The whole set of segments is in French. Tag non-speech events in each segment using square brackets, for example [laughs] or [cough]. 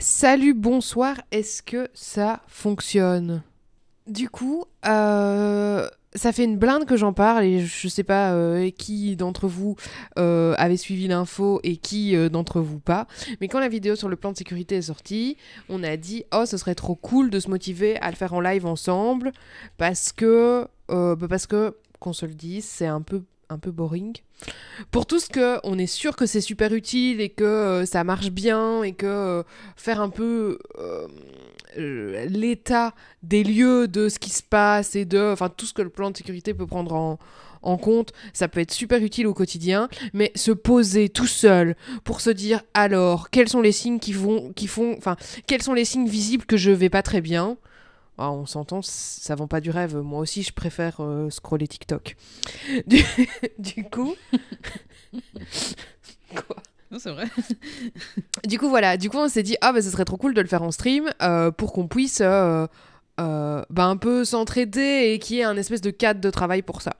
Salut, bonsoir, est-ce que ça fonctionne Du coup, euh, ça fait une blinde que j'en parle et je sais pas euh, qui d'entre vous euh, avait suivi l'info et qui d'entre vous pas. Mais quand la vidéo sur le plan de sécurité est sortie, on a dit oh ce serait trop cool de se motiver à le faire en live ensemble parce que bah, parce que qu'on se le dise, c'est un peu un peu boring. Pour tout ce que on est sûr que c'est super utile et que euh, ça marche bien et que euh, faire un peu euh, l'état des lieux de ce qui se passe et de enfin tout ce que le plan de sécurité peut prendre en, en compte, ça peut être super utile au quotidien, mais se poser tout seul pour se dire alors quels sont les signes qui vont qui font enfin quels sont les signes visibles que je vais pas très bien ah, on s'entend, ça va pas du rêve. Moi aussi, je préfère euh, scroller TikTok. [laughs] Du, coup. [laughs] Quoi Non, c'est vrai. du coup, voilà. Du coup, on s'est dit, ah, bah, ce serait trop cool de le faire en stream euh, pour qu'on puisse euh, bah, un peu s'entraider et qu'il y ait un espèce de cadre de travail pour ça.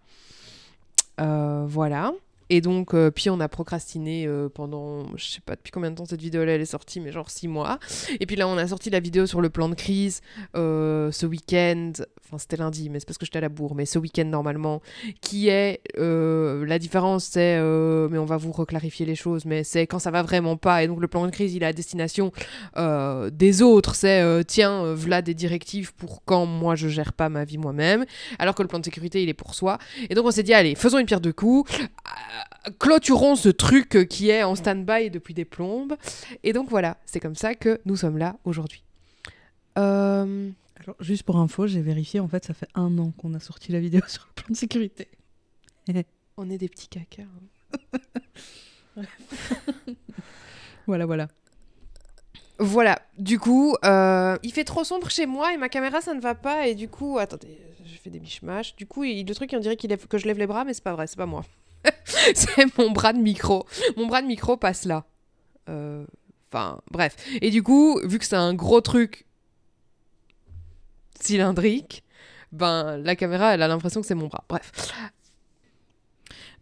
voilà. Et donc, euh, puis on a procrastiné euh, pendant, je sais pas depuis combien de temps cette vidéo-là elle est sortie, mais genre six mois. Et puis là, on a sorti la vidéo sur le plan de crise euh, ce week-end enfin c'était lundi, mais c'est parce que j'étais à la bourre, mais ce week-end normalement, qui est euh, la différence, c'est, euh, mais on va vous reclarifier les choses, mais c'est quand ça va vraiment pas. Et donc le plan de crise, il est à destination euh, des autres. C'est tiens, voilà des directives pour quand moi je gère pas ma vie moi-même, alors que le plan de sécurité, il est pour soi. Et donc on s'est dit, allez, faisons une pierre de coups, clôturons ce truc qui est en stand-by depuis des plombes. Et donc voilà, c'est comme ça que nous sommes là aujourd'hui. Euh... Juste pour info, j'ai vérifié, en fait, ça fait un an qu'on a sorti la vidéo [laughs] sur le plan de sécurité. On est des petits caca. Hein. [laughs] voilà, voilà. Voilà, du coup. Euh, il fait trop sombre chez moi et ma caméra ça ne va pas. Et du coup, attendez, je fais des bichemaches. Du coup, il, le truc, on dirait qu'il que je lève les bras, mais c'est pas vrai, c'est pas moi. [laughs] c'est mon bras de micro. Mon bras de micro passe là. Euh, enfin, bref. Et du coup, vu que c'est un gros truc cylindrique, ben la caméra, elle a l'impression que c'est mon bras. Bref.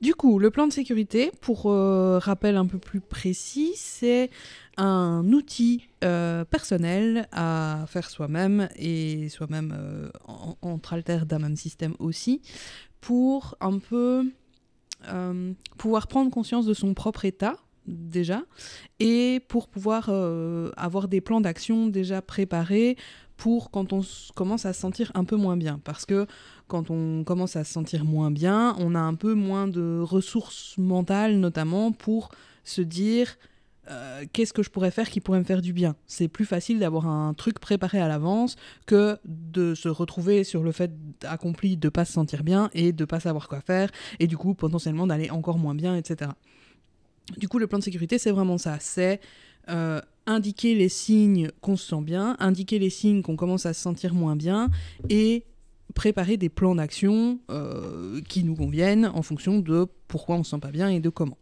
Du coup, le plan de sécurité, pour euh, rappel un peu plus précis, c'est un outil euh, personnel à faire soi-même et soi-même euh, entre alter d'un même système aussi, pour un peu pouvoir prendre conscience de son propre état déjà et pour pouvoir avoir des plans d'action déjà préparés pour quand on commence à se sentir un peu moins bien. Parce que quand on commence à se sentir moins bien, on a un peu moins de ressources mentales, notamment pour se dire euh, qu'est-ce que je pourrais faire qui pourrait me faire du bien. C'est plus facile d'avoir un truc préparé à l'avance que de se retrouver sur le fait accompli de pas se sentir bien et de pas savoir quoi faire et du coup potentiellement d'aller encore moins bien, etc. Du coup, le plan de sécurité, c'est vraiment ça. C'est euh, indiquer les signes qu'on se sent bien, indiquer les signes qu'on commence à se sentir moins bien et préparer des plans d'action euh, qui nous conviennent en fonction de pourquoi on se sent pas bien et de comment.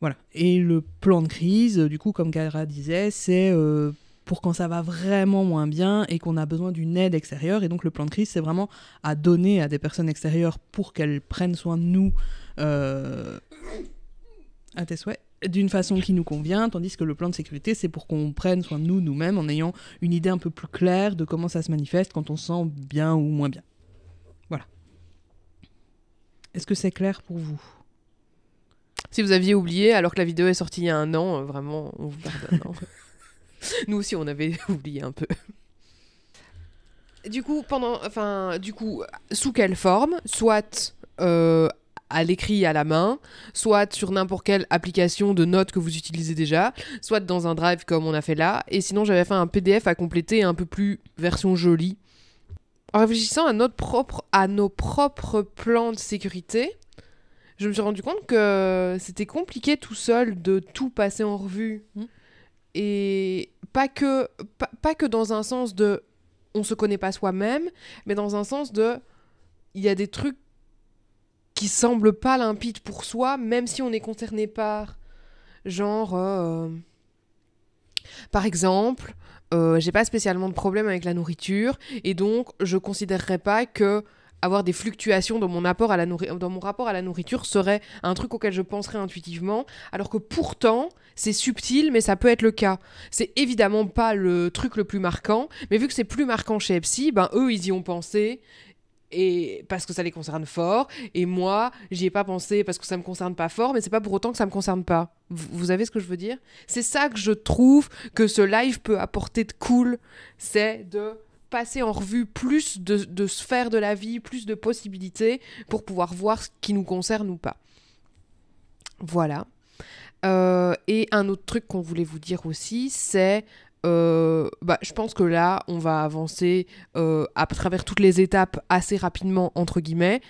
Voilà. Et le plan de crise, du coup, comme Gara disait, c'est euh, pour quand ça va vraiment moins bien et qu'on a besoin d'une aide extérieure. Et donc le plan de crise, c'est vraiment à donner à des personnes extérieures pour qu'elles prennent soin de nous. À tes souhaits d'une façon qui nous convient, tandis que le plan de sécurité, c'est pour qu'on prenne soin de nous, nous-mêmes, en ayant une idée un peu plus claire de comment ça se manifeste quand on se sent bien ou moins bien. Voilà. Est-ce que c'est clair pour vous Si vous aviez oublié, alors que la vidéo est sortie il y a un an, euh, vraiment, on vous pardonne. Hein. [laughs] nous aussi, on avait [laughs] oublié un peu. Du coup, pendant, enfin, du coup, sous quelle forme Soit euh, à l'écrit à la main, soit sur n'importe quelle application de notes que vous utilisez déjà, soit dans un drive comme on a fait là. Et sinon, j'avais fait un PDF à compléter un peu plus version jolie. En réfléchissant à, notre propre, à nos propres plans de sécurité, je me suis rendu compte que c'était compliqué tout seul de tout passer en revue. Hmm. Et pas que, pas, que dans un sens de on se connaît pas soi-même, mais dans un sens de il y a des trucs qui semble pas limpide pour soi, même si on est concerné par, genre, euh, par exemple, euh, j'ai pas spécialement de problème avec la nourriture, et donc je considérerais pas que avoir des fluctuations dans mon, apport à la dans mon rapport à la nourriture serait un truc auquel je penserais intuitivement, alors que pourtant, c'est subtil, mais ça peut être le cas. C'est évidemment pas le truc le plus marquant, mais vu que c'est plus marquant chez Epsi, ben eux, ils y ont pensé, et parce que ça les concerne fort, et moi, j'y ai pas pensé parce que ça me concerne pas fort, mais c'est pas pour autant que ça me concerne pas. Vous, avez ce que je veux dire C'est ça que je trouve que ce live peut apporter de cool, c'est de passer en revue plus de, sphères de la vie, plus de possibilités pour pouvoir voir ce qui nous concerne ou pas. Voilà. Euh, et un autre truc qu'on voulait vous dire aussi, c'est euh, bah, je pense que là, on va avancer euh, à travers toutes les étapes assez rapidement, entre guillemets.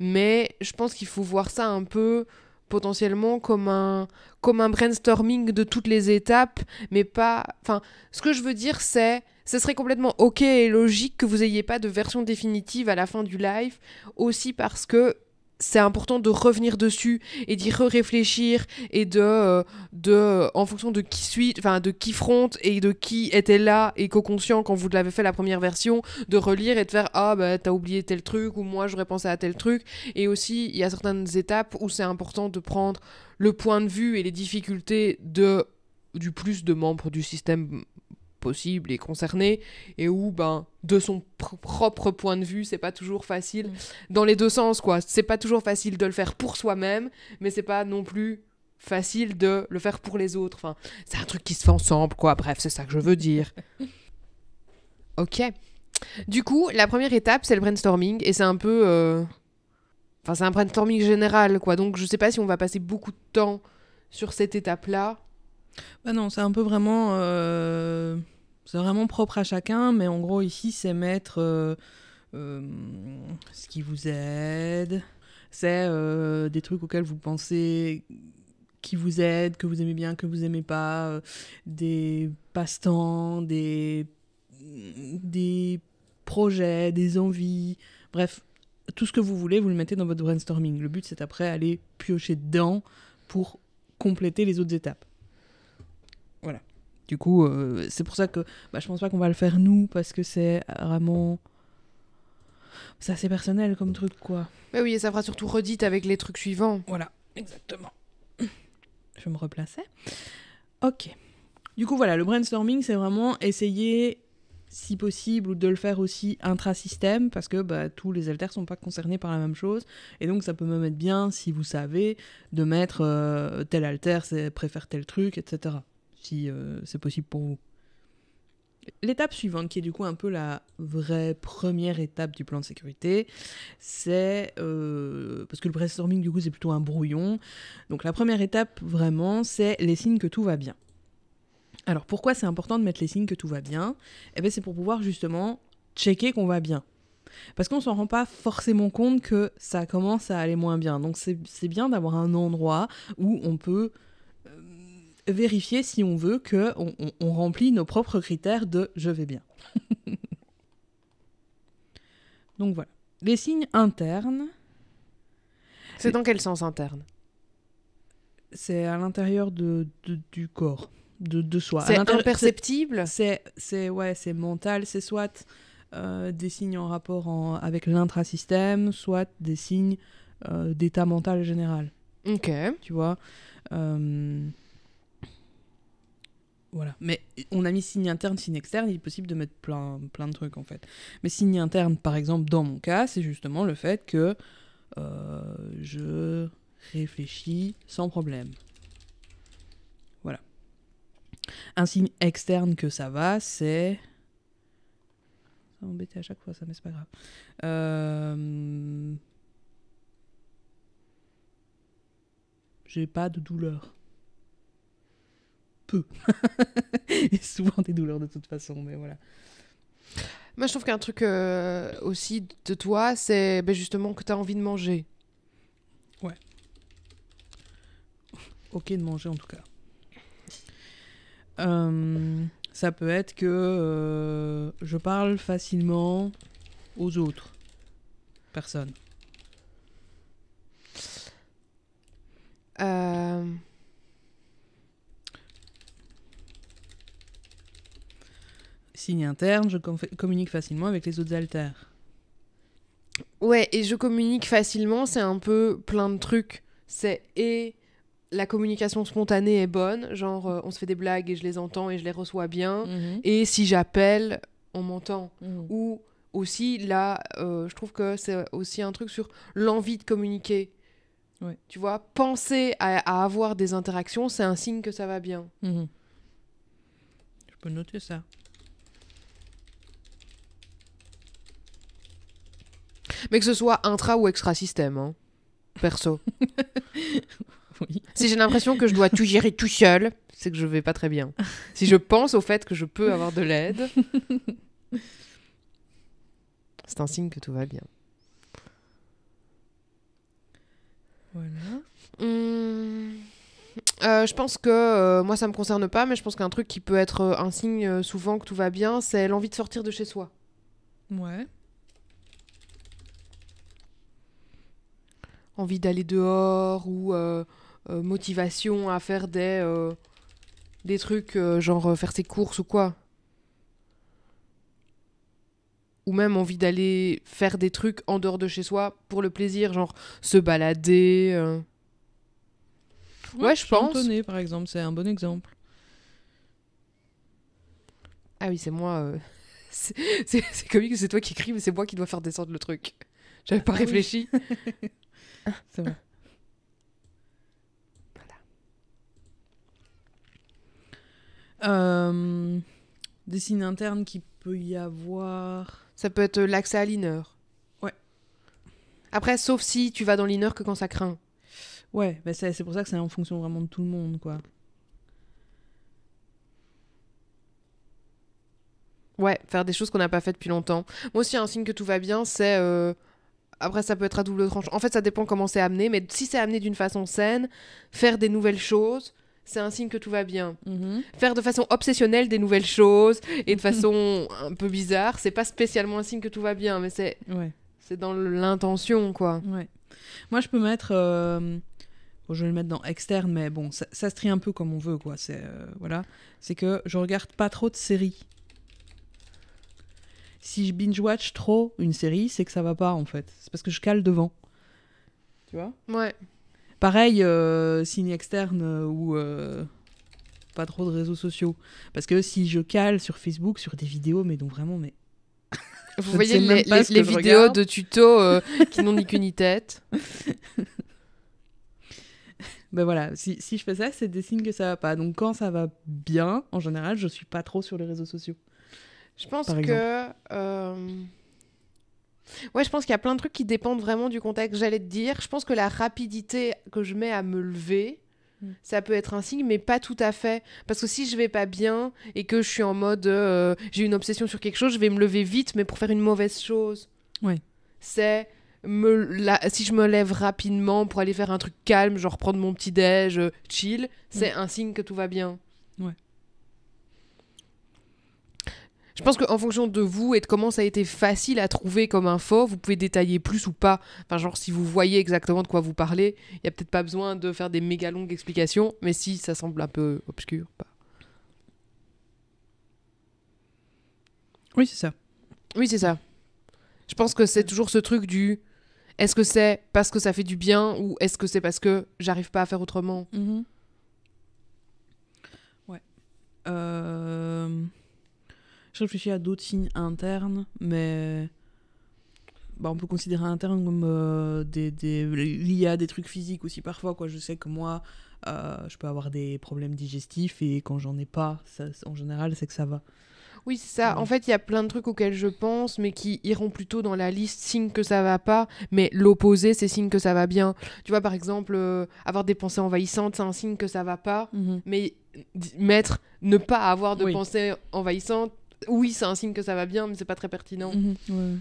Mais je pense qu'il faut voir ça un peu potentiellement comme un, comme un brainstorming de toutes les étapes, mais pas... Enfin, ce que je veux dire, c'est... Ce serait complètement ok et logique que vous n'ayez pas de version définitive à la fin du live, aussi parce que c'est important de revenir dessus et d'y réfléchir et de, euh, de euh, en fonction de qui suit, enfin de qui fronte et de qui était là et co-conscient quand vous l'avez fait la première version, de relire et de faire ah bah t'as oublié tel truc ou moi j'aurais pensé à tel truc. Et aussi il y a certaines étapes où c'est important de prendre le point de vue et les difficultés de du plus de membres du système possible et concerné, et où, ben, de son propre point de vue, c'est pas toujours facile, mm. dans les deux sens, quoi. C'est pas toujours facile de le faire pour soi-même, mais c'est pas non plus facile de le faire pour les autres. Enfin, c'est un truc qui se fait ensemble, quoi. Bref, c'est ça que je veux dire. [laughs] ok. Du coup, la première étape, c'est le brainstorming, et c'est un peu. Euh, enfin, c'est un brainstorming général, quoi. Donc, je sais pas si on va passer beaucoup de temps sur cette étape-là. Bah non, c'est un peu vraiment. Euh... C'est vraiment propre à chacun, mais en gros, ici, c'est mettre euh, euh, ce qui vous aide, c'est euh, des trucs auxquels vous pensez qui vous aident, que vous aimez bien, que vous aimez pas, des passe-temps, des, des projets, des envies, bref, tout ce que vous voulez, vous le mettez dans votre brainstorming. Le but, c'est après aller piocher dedans pour compléter les autres étapes. Du coup, euh, c'est pour ça que bah, je pense pas qu'on va le faire nous, parce que c'est vraiment. C'est assez personnel comme truc, quoi. Mais oui, et ça fera surtout redite avec les trucs suivants. Voilà, exactement. [laughs] Je me replaçais. Ok. Du coup, voilà, le brainstorming, c'est vraiment essayer, si possible, de le faire aussi intra-système, parce que bah, tous les alters sont pas concernés par la même chose. Et donc, ça peut même mettre bien, si vous savez, de mettre euh, tel alter, c'est préfère tel truc, etc si euh, c'est possible pour vous. L'étape suivante, qui est du coup un peu la vraie première étape du plan de sécurité, c'est euh, parce que le brainstorming du coup c'est plutôt un brouillon. Donc la première étape vraiment, c'est les signes que tout va bien. Alors pourquoi c'est important de mettre les signes que tout va bien Eh bien c'est pour pouvoir justement checker qu'on va bien. Parce qu'on ne s'en rend pas forcément compte que ça commence à aller moins bien. Donc c'est bien d'avoir un endroit où on peut vérifier si on veut que on, remplit nos propres critères de je vais bien. [laughs] Donc voilà. Les signes internes. C'est dans quel sens interne C'est à l'intérieur de, du corps, de, de soi. C'est imperceptible C'est ouais, mental, c'est soit euh, des signes en rapport en, avec l'intrasystème, soit des signes euh, d'état mental général. Ok. Tu vois euh, voilà. Mais on a mis signe interne, signe externe, il est possible de mettre plein, plein de trucs en fait. Mais signe interne, par exemple, dans mon cas, c'est justement le fait que euh, je réfléchis sans problème. Voilà. Un signe externe que ça va, c'est. Ça m'embêtait à chaque fois, ça, mais c'est pas grave. Euh, j'ai pas de douleur. [laughs] et souvent des douleurs de toute façon, mais voilà. Moi, je trouve qu'un truc euh, aussi de toi, c'est ben, justement que tu as envie de manger. Ouais. Ok de manger, en tout cas. Euh, ça peut être que euh, je parle facilement aux autres personnes. Euh... signe interne, je communique facilement avec les autres altères. Ouais, et je communique facilement, c'est un peu plein de trucs. C'est et la communication spontanée est bonne, genre euh, on se fait des blagues et je les entends et je les reçois bien, mhm. et si j'appelle, on m'entend. Mhm. Ou aussi là, euh, je trouve que c'est aussi un truc sur l'envie de communiquer. Tu vois, penser à, avoir des interactions, c'est un signe que ça va bien. Mhm. Je peux noter ça. Mais que ce soit intra ou extra-système, hein. perso. [laughs] Si j'ai l'impression que je dois tout gérer tout seul, c'est que je vais pas très bien. Si je pense au fait que je peux avoir de l'aide, [laughs] c'est un signe que tout va bien. Voilà. Hum, euh, je pense que euh, moi ça me concerne pas, mais je pense qu'un truc qui peut être euh, un signe souvent que tout va bien, c'est l'envie de sortir de chez soi. Ouais. envie d'aller dehors ou euh, euh, motivation à faire des, euh, des trucs, genre faire ses courses ou quoi. Ou même envie d'aller faire des trucs en dehors de chez soi pour le plaisir, genre se balader. Ouais, je pense. Chantonner, par exemple, c'est un bon exemple. Ah oui, c'est moi. [laughs] c'est C'est comique, c'est toi qui écris, mais c'est moi qui dois faire descendre le truc. J'avais pas ah réfléchi. [laughs] C'est Voilà. Euh, des signes internes qui peut y avoir. Ça peut être l'accès à l'inner. Ouais. Après, sauf si tu vas dans l'inner que quand ça craint. Ouais, bah c'est pour ça que c'est en fonction vraiment de tout le monde, quoi. Ouais, faire des choses qu'on n'a pas faites depuis longtemps. Moi aussi, un signe que tout va bien, c'est euh, après, ça peut être à double tranche. En fait, ça dépend comment c'est amené, mais si c'est amené d'une façon saine, faire des nouvelles choses, c'est un signe que tout va bien. Mhm. Faire de façon obsessionnelle des nouvelles choses et de façon [laughs] un peu bizarre, c'est pas spécialement un signe que tout va bien, mais c'est c'est dans l'intention, quoi. Moi, je peux mettre. Euh, je vais le mettre dans externe, mais bon, ça, se trie un peu comme on veut, quoi. C'est euh, voilà. C'est que je regarde pas trop de séries si je binge-watch trop une série, c'est que ça va pas en fait. C'est parce que je cale devant. Tu vois Ouais. Pareil, euh, signe externe euh, ou euh, pas trop de réseaux sociaux. Parce que si je cale sur Facebook, sur des vidéos, mais donc vraiment, mais. [laughs] Vous voyez les, vidéos de tutos qui n'ont ni queue ni tête. [laughs] ben voilà, si, si je fais ça, c'est des signes que ça va pas. Donc quand ça va bien, en général, je suis pas trop sur les réseaux sociaux. Je pense que. Euh, ouais, je pense qu'il y a plein de trucs qui dépendent vraiment du contexte. J'allais te dire, je pense que la rapidité que je mets à me lever, mm. ça peut être un signe, mais pas tout à fait. Parce que si je vais pas bien et que je suis en mode euh, j'ai une obsession sur quelque chose, je vais me lever vite, mais pour faire une mauvaise chose. Ouais. C'est me, si je me lève rapidement pour aller faire un truc calme, genre prendre mon petit déj, euh, chill, mm. c'est un signe que tout va bien. Je pense qu'en fonction de vous et de comment ça a été facile à trouver comme info, vous pouvez détailler plus ou pas. Enfin, genre, si vous voyez exactement de quoi vous parlez, il n'y a peut-être pas besoin de faire des méga longues explications, mais si ça semble un peu obscur, Oui, c'est ça. Oui, c'est ça. Je pense que c'est toujours ce truc du est-ce que c'est parce que ça fait du bien ou est-ce que c'est parce que j'arrive pas à faire autrement mhm. Ouais. Euh réfléchir à d'autres signes internes, mais bah, on peut considérer interne comme euh, des, des, lié à des trucs physiques aussi parfois. Quoi. Je sais que moi, euh, je peux avoir des problèmes digestifs et quand j'en ai pas, en général, c'est que ça va. Oui, c'est ça. En fait, il y a plein de trucs auxquels je pense, mais qui iront plutôt dans la liste signe que ça va pas, mais l'opposé, c'est signe que ça va bien. Tu vois, par exemple, euh, avoir des pensées envahissantes, c'est un signe que ça va pas, mhm. mais mettre ne pas avoir de pensées envahissantes, oui, c'est un signe que ça va bien, mais c'est pas très pertinent. Mhm.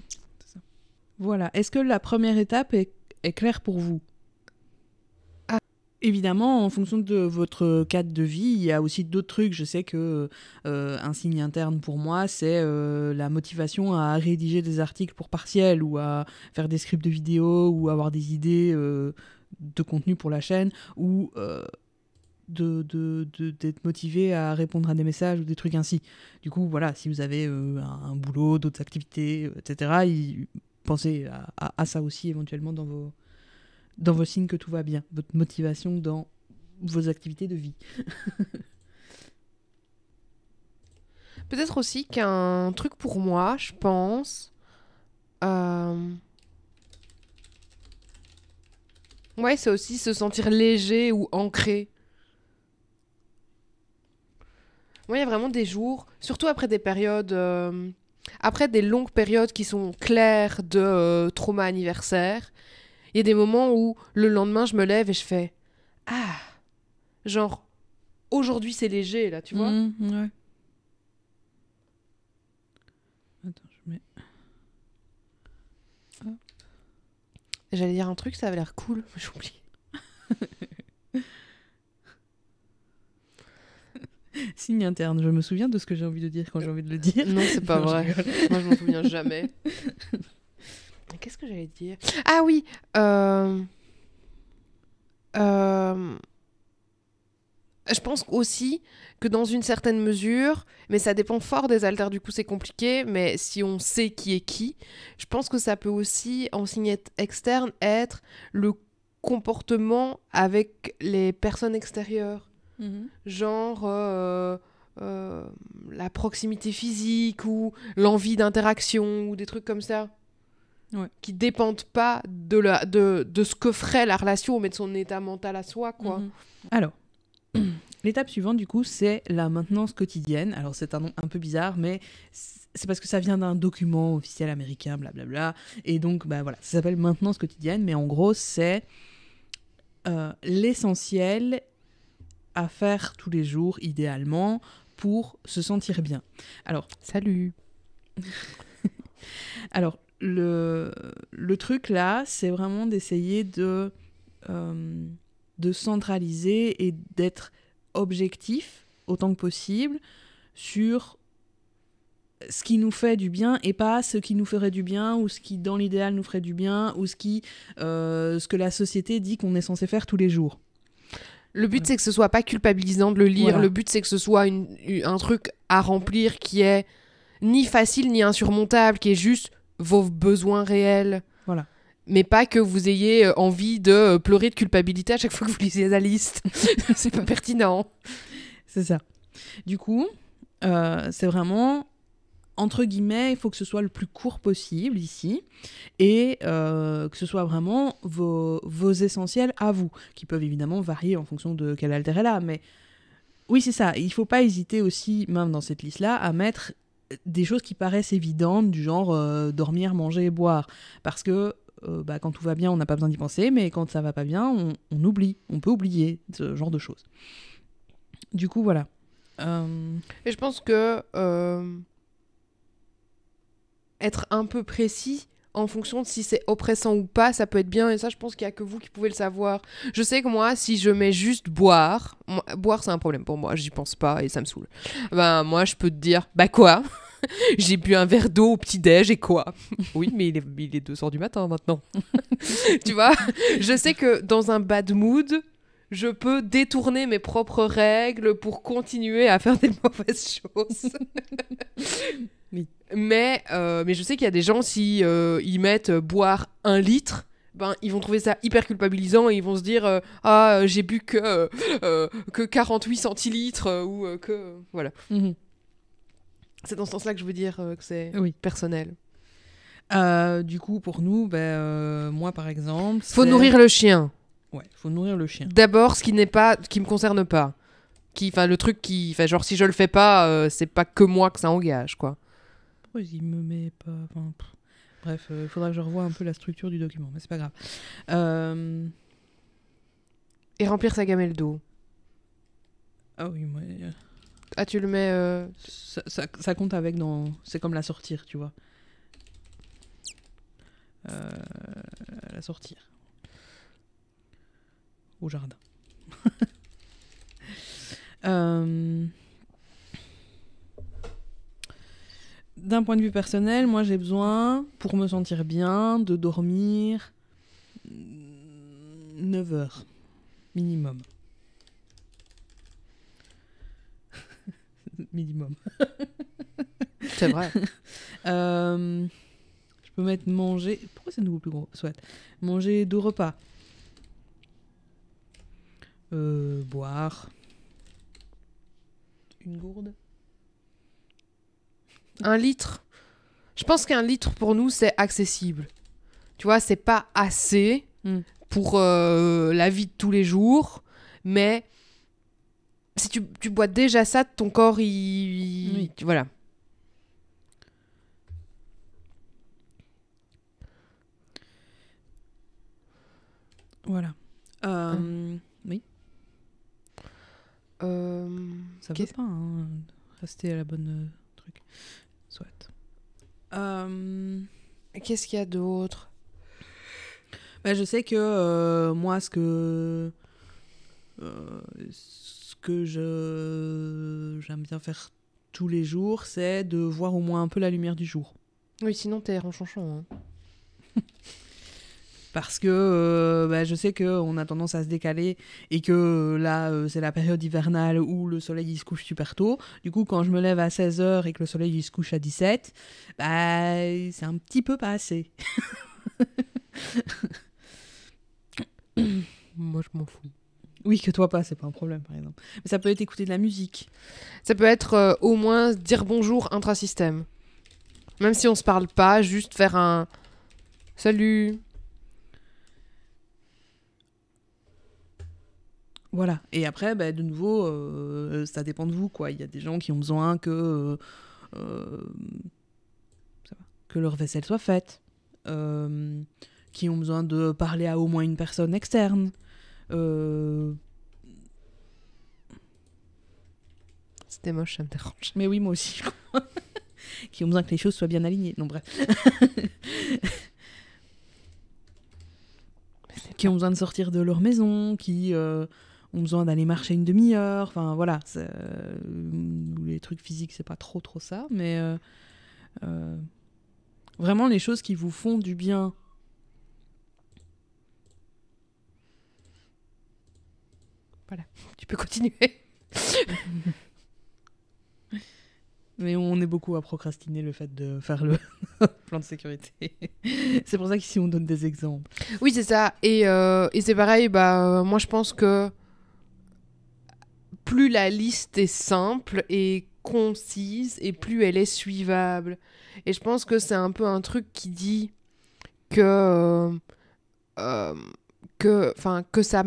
Voilà. Est-ce que la première étape est, claire pour vous ah. Évidemment, en fonction de votre cadre de vie, il y a aussi d'autres trucs. Je sais que euh, un signe interne pour moi, c'est euh, la motivation à rédiger des articles pour partiel ou à faire des scripts de vidéos ou avoir des idées. Euh, de contenu pour la chaîne ou de, d'être motivé à répondre à des messages ou des trucs ainsi. Du coup, voilà, si vous avez euh, un, boulot, d'autres activités, euh, etc., pensez à, ça aussi éventuellement dans vos, dans vos signes que tout va bien, votre motivation dans vos activités de vie. [laughs] Peut-être aussi qu'un truc pour moi, je pense. Euh, ouais, c'est aussi se sentir léger ou ancré. il y a vraiment des jours, surtout après des périodes, euh, après des longues périodes qui sont claires de euh, trauma anniversaire, il y a des moments où le lendemain, je me lève et je fais Ah Genre, aujourd'hui, c'est léger, là, tu vois mmh, Attends, je mets. J'allais dire un truc, ça avait l'air cool, mais j'oublie. [laughs] [laughs] Signe interne, je me souviens de ce que j'ai envie de dire quand j'ai envie de le dire. Non, c'est pas vrai. Moi, je m'en souviens jamais. [laughs] Qu'est-ce que j'allais dire Ah oui euh, euh, Je pense aussi que dans une certaine mesure, mais ça dépend fort des alters, du coup c'est compliqué, mais si on sait qui est qui, je pense que ça peut aussi, en signe externe, être le comportement avec les personnes extérieures. Mhm. Genre euh, euh, la proximité physique ou l'envie d'interaction ou des trucs comme ça. Qui dépendent pas de, la, de, ce que ferait la relation, mais de son état mental à soi, quoi. Mhm. Alors, [clears throat] L'étape suivante, du coup, c'est la maintenance quotidienne. Alors, c'est un nom un peu bizarre, mais c'est parce que ça vient d'un document officiel américain, blablabla. et donc, bah voilà, ça s'appelle maintenance quotidienne, mais en gros, c'est euh, l'essentiel à faire tous les jours, idéalement, pour se sentir bien. Alors, salut. [laughs] Alors, le, le, truc là, c'est vraiment d'essayer de, euh, de centraliser et d'être objectif autant que possible sur ce qui nous fait du bien et pas ce qui nous ferait du bien ou ce qui dans l'idéal nous ferait du bien ou ce qui euh, ce que la société dit qu'on est censé faire tous les jours. Le but, c'est que ce soit pas culpabilisant de le lire. Le but, c'est que ce soit un truc à remplir qui est ni facile ni insurmontable, qui est juste vos besoins réels. Voilà. Mais pas que vous ayez euh, envie de euh, pleurer de culpabilité à chaque fois que vous [laughs] lisez la liste. [laughs] c'est pas pertinent. C'est ça. Du coup, euh, c'est vraiment entre guillemets, il faut que ce soit le plus court possible ici, et euh, que ce soit vraiment vos, essentiels à vous, qui peuvent évidemment varier en fonction de quel alter est là mais oui c'est ça, il faut pas hésiter aussi, même dans cette liste-là, à mettre des choses qui paraissent évidentes, du genre euh, dormir, manger boire, parce que euh, bah, quand tout va bien, on n'a pas besoin d'y penser, mais quand ça va pas bien, on, on, oublie, on peut oublier ce genre de choses. Du coup, voilà. Et je pense que être un peu précis en fonction de si c'est oppressant ou pas, ça peut être bien. Et ça, je pense qu'il n'y a que vous qui pouvez le savoir. Je sais que moi, si je mets juste boire, boire c'est un problème pour moi, j'y pense pas et ça me saoule. Ben, moi, je peux te dire, bah quoi [laughs] J'ai bu un verre d'eau au petit-déj et quoi [laughs] Oui, mais il est, est 2h du matin maintenant. [laughs] tu vois Je sais que dans un bad mood, je peux détourner mes propres règles pour continuer à faire des mauvaises choses. Mais, euh, mais je sais qu'il y a des gens, si euh, ils mettent euh, boire un litre, ben, ils vont trouver ça hyper culpabilisant et ils vont se dire Ah, j'ai bu que, que 48 centilitres ou que. Voilà. Mhm. C'est dans ce sens-là que je veux dire que c'est personnel. du coup, pour nous, ben, moi par exemple. Faut nourrir le chien. Ouais, faut nourrir le chien. D'abord, ce qui n'est pas, qui me concerne pas. Qui, enfin, le truc qui, enfin, genre, si je le fais pas, c'est pas que moi que ça engage, quoi il me met pas. Bref, euh, il faudra que je revoie un peu la structure du document, mais c'est pas grave. Euh, Et remplir sa gamelle d'eau. Ah oui, moi. Euh, ah, tu le mets. Ça, ça, compte avec dans. C'est comme la sortir, tu vois. la sortir. Au jardin. [laughs] euh. d'un point de vue personnel, moi j'ai besoin, pour me sentir bien, de dormir 9 mm, heures minimum. [laughs] minimum. C'est vrai. [laughs] Euh, je peux mettre manger. Pourquoi c'est nouveau plus gros Soit. Manger deux repas. Euh, boire. Une gourde. Un litre. Je pense qu'un litre pour nous, c'est accessible. Tu vois, c'est pas assez hmm. pour euh, la vie de tous les jours, mais si tu, bois déjà ça, ton corps, il. voilà. Voilà. Euh, hein. Oui. Euh, ça va pas hein, rester à la bonne Soit. Euh, qu'est-ce qu'il y a d'autre bah, Je sais que euh, moi, ce que. Euh, ce que je j'aime bien faire tous les jours, c'est de voir au moins un peu la lumière du jour. Oui, sinon t'es en Hein. [laughs] parce que euh, bah, je sais qu'on a tendance à se décaler et que euh, là, euh, c'est la période hivernale où le soleil il se couche super tôt. Du coup, quand je me lève à 16h et que le soleil il se couche à 17, bah, c'est un petit peu pas assez. [coughs] Moi, je m'en fous. Oui, que toi pas, c'est pas un problème par exemple. Mais ça peut être écouter de la musique. Ça peut être au moins dire bonjour intrasystème. Même si on se parle pas, juste faire un salut, Voilà. Et après, bah, de nouveau, euh, ça dépend de vous, quoi. Il y a des gens qui ont besoin que, euh, euh, que leur vaisselle soit faite, qui ont besoin de parler à au moins une personne externe. C'était moche, ça me dérange. Mais oui, moi aussi. [laughs] qui ont besoin que les choses soient bien alignées. Non, bref. [laughs] qui ont besoin de sortir de leur maison, qui ont besoin d'aller marcher une demi-heure. Enfin voilà, euh, les trucs physiques, c'est pas trop trop ça, mais euh, euh, vraiment les choses qui vous font du bien. Voilà, [laughs] tu peux continuer. [laughs] Mais on est beaucoup à procrastiner le fait de faire le [laughs] plan de sécurité. c'est pour ça qu'ici on donne des exemples. Oui, c'est ça. Et, c'est pareil, bah, moi je pense que plus la liste est simple et concise et plus elle est suivable. Et je pense que c'est un peu un truc qui dit que. Euh, euh, que. Enfin, que ça.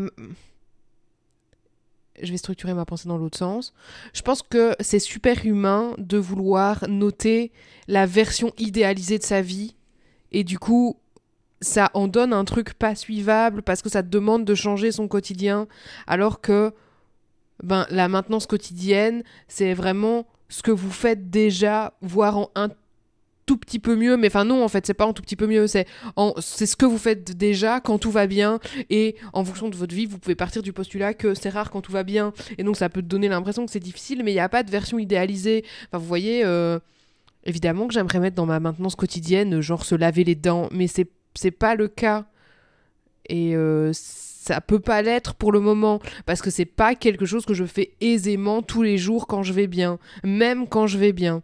Je vais structurer ma pensée dans l'autre sens. Je pense que c'est super humain de vouloir noter la version idéalisée de sa vie. Et du coup, ça en donne un truc pas suivable parce que ça demande de changer son quotidien. Alors que ben, la maintenance quotidienne, c'est vraiment ce que vous faites déjà, voire en un tout petit peu mieux, mais enfin non en fait c'est pas en tout petit peu mieux, c'est c'est ce que vous faites déjà quand tout va bien et en fonction de votre vie vous pouvez partir du postulat que c'est rare quand tout va bien et donc ça peut donner l'impression que c'est difficile mais il n'y a pas de version idéalisée. Enfin vous voyez euh, évidemment que j'aimerais mettre dans ma maintenance quotidienne genre se laver les dents mais c'est c'est pas le cas et euh, ça peut pas l'être pour le moment parce que c'est pas quelque chose que je fais aisément tous les jours quand je vais bien, même quand je vais bien.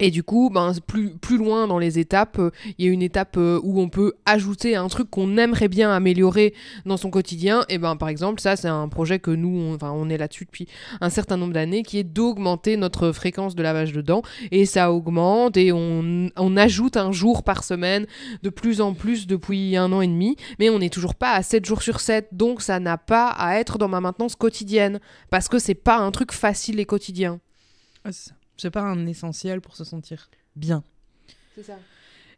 Et du coup, ben, plus, plus loin dans les étapes, euh, il y a une étape euh, où on peut ajouter un truc qu'on aimerait bien améliorer dans son quotidien. Et ben, par exemple, ça, c'est un projet que nous, on, on est là-dessus depuis un certain nombre d'années, qui est d'augmenter notre fréquence de lavage de dents. Et ça augmente et on, on, ajoute un jour par semaine de plus en plus depuis un an et demi. Mais on n'est toujours pas à 7 jours sur 7. Donc, ça n'a pas à être dans ma maintenance quotidienne. Parce que c'est pas un truc facile et quotidien. Ah, c'est ça. C'est pas un essentiel pour se sentir bien. C'est ça.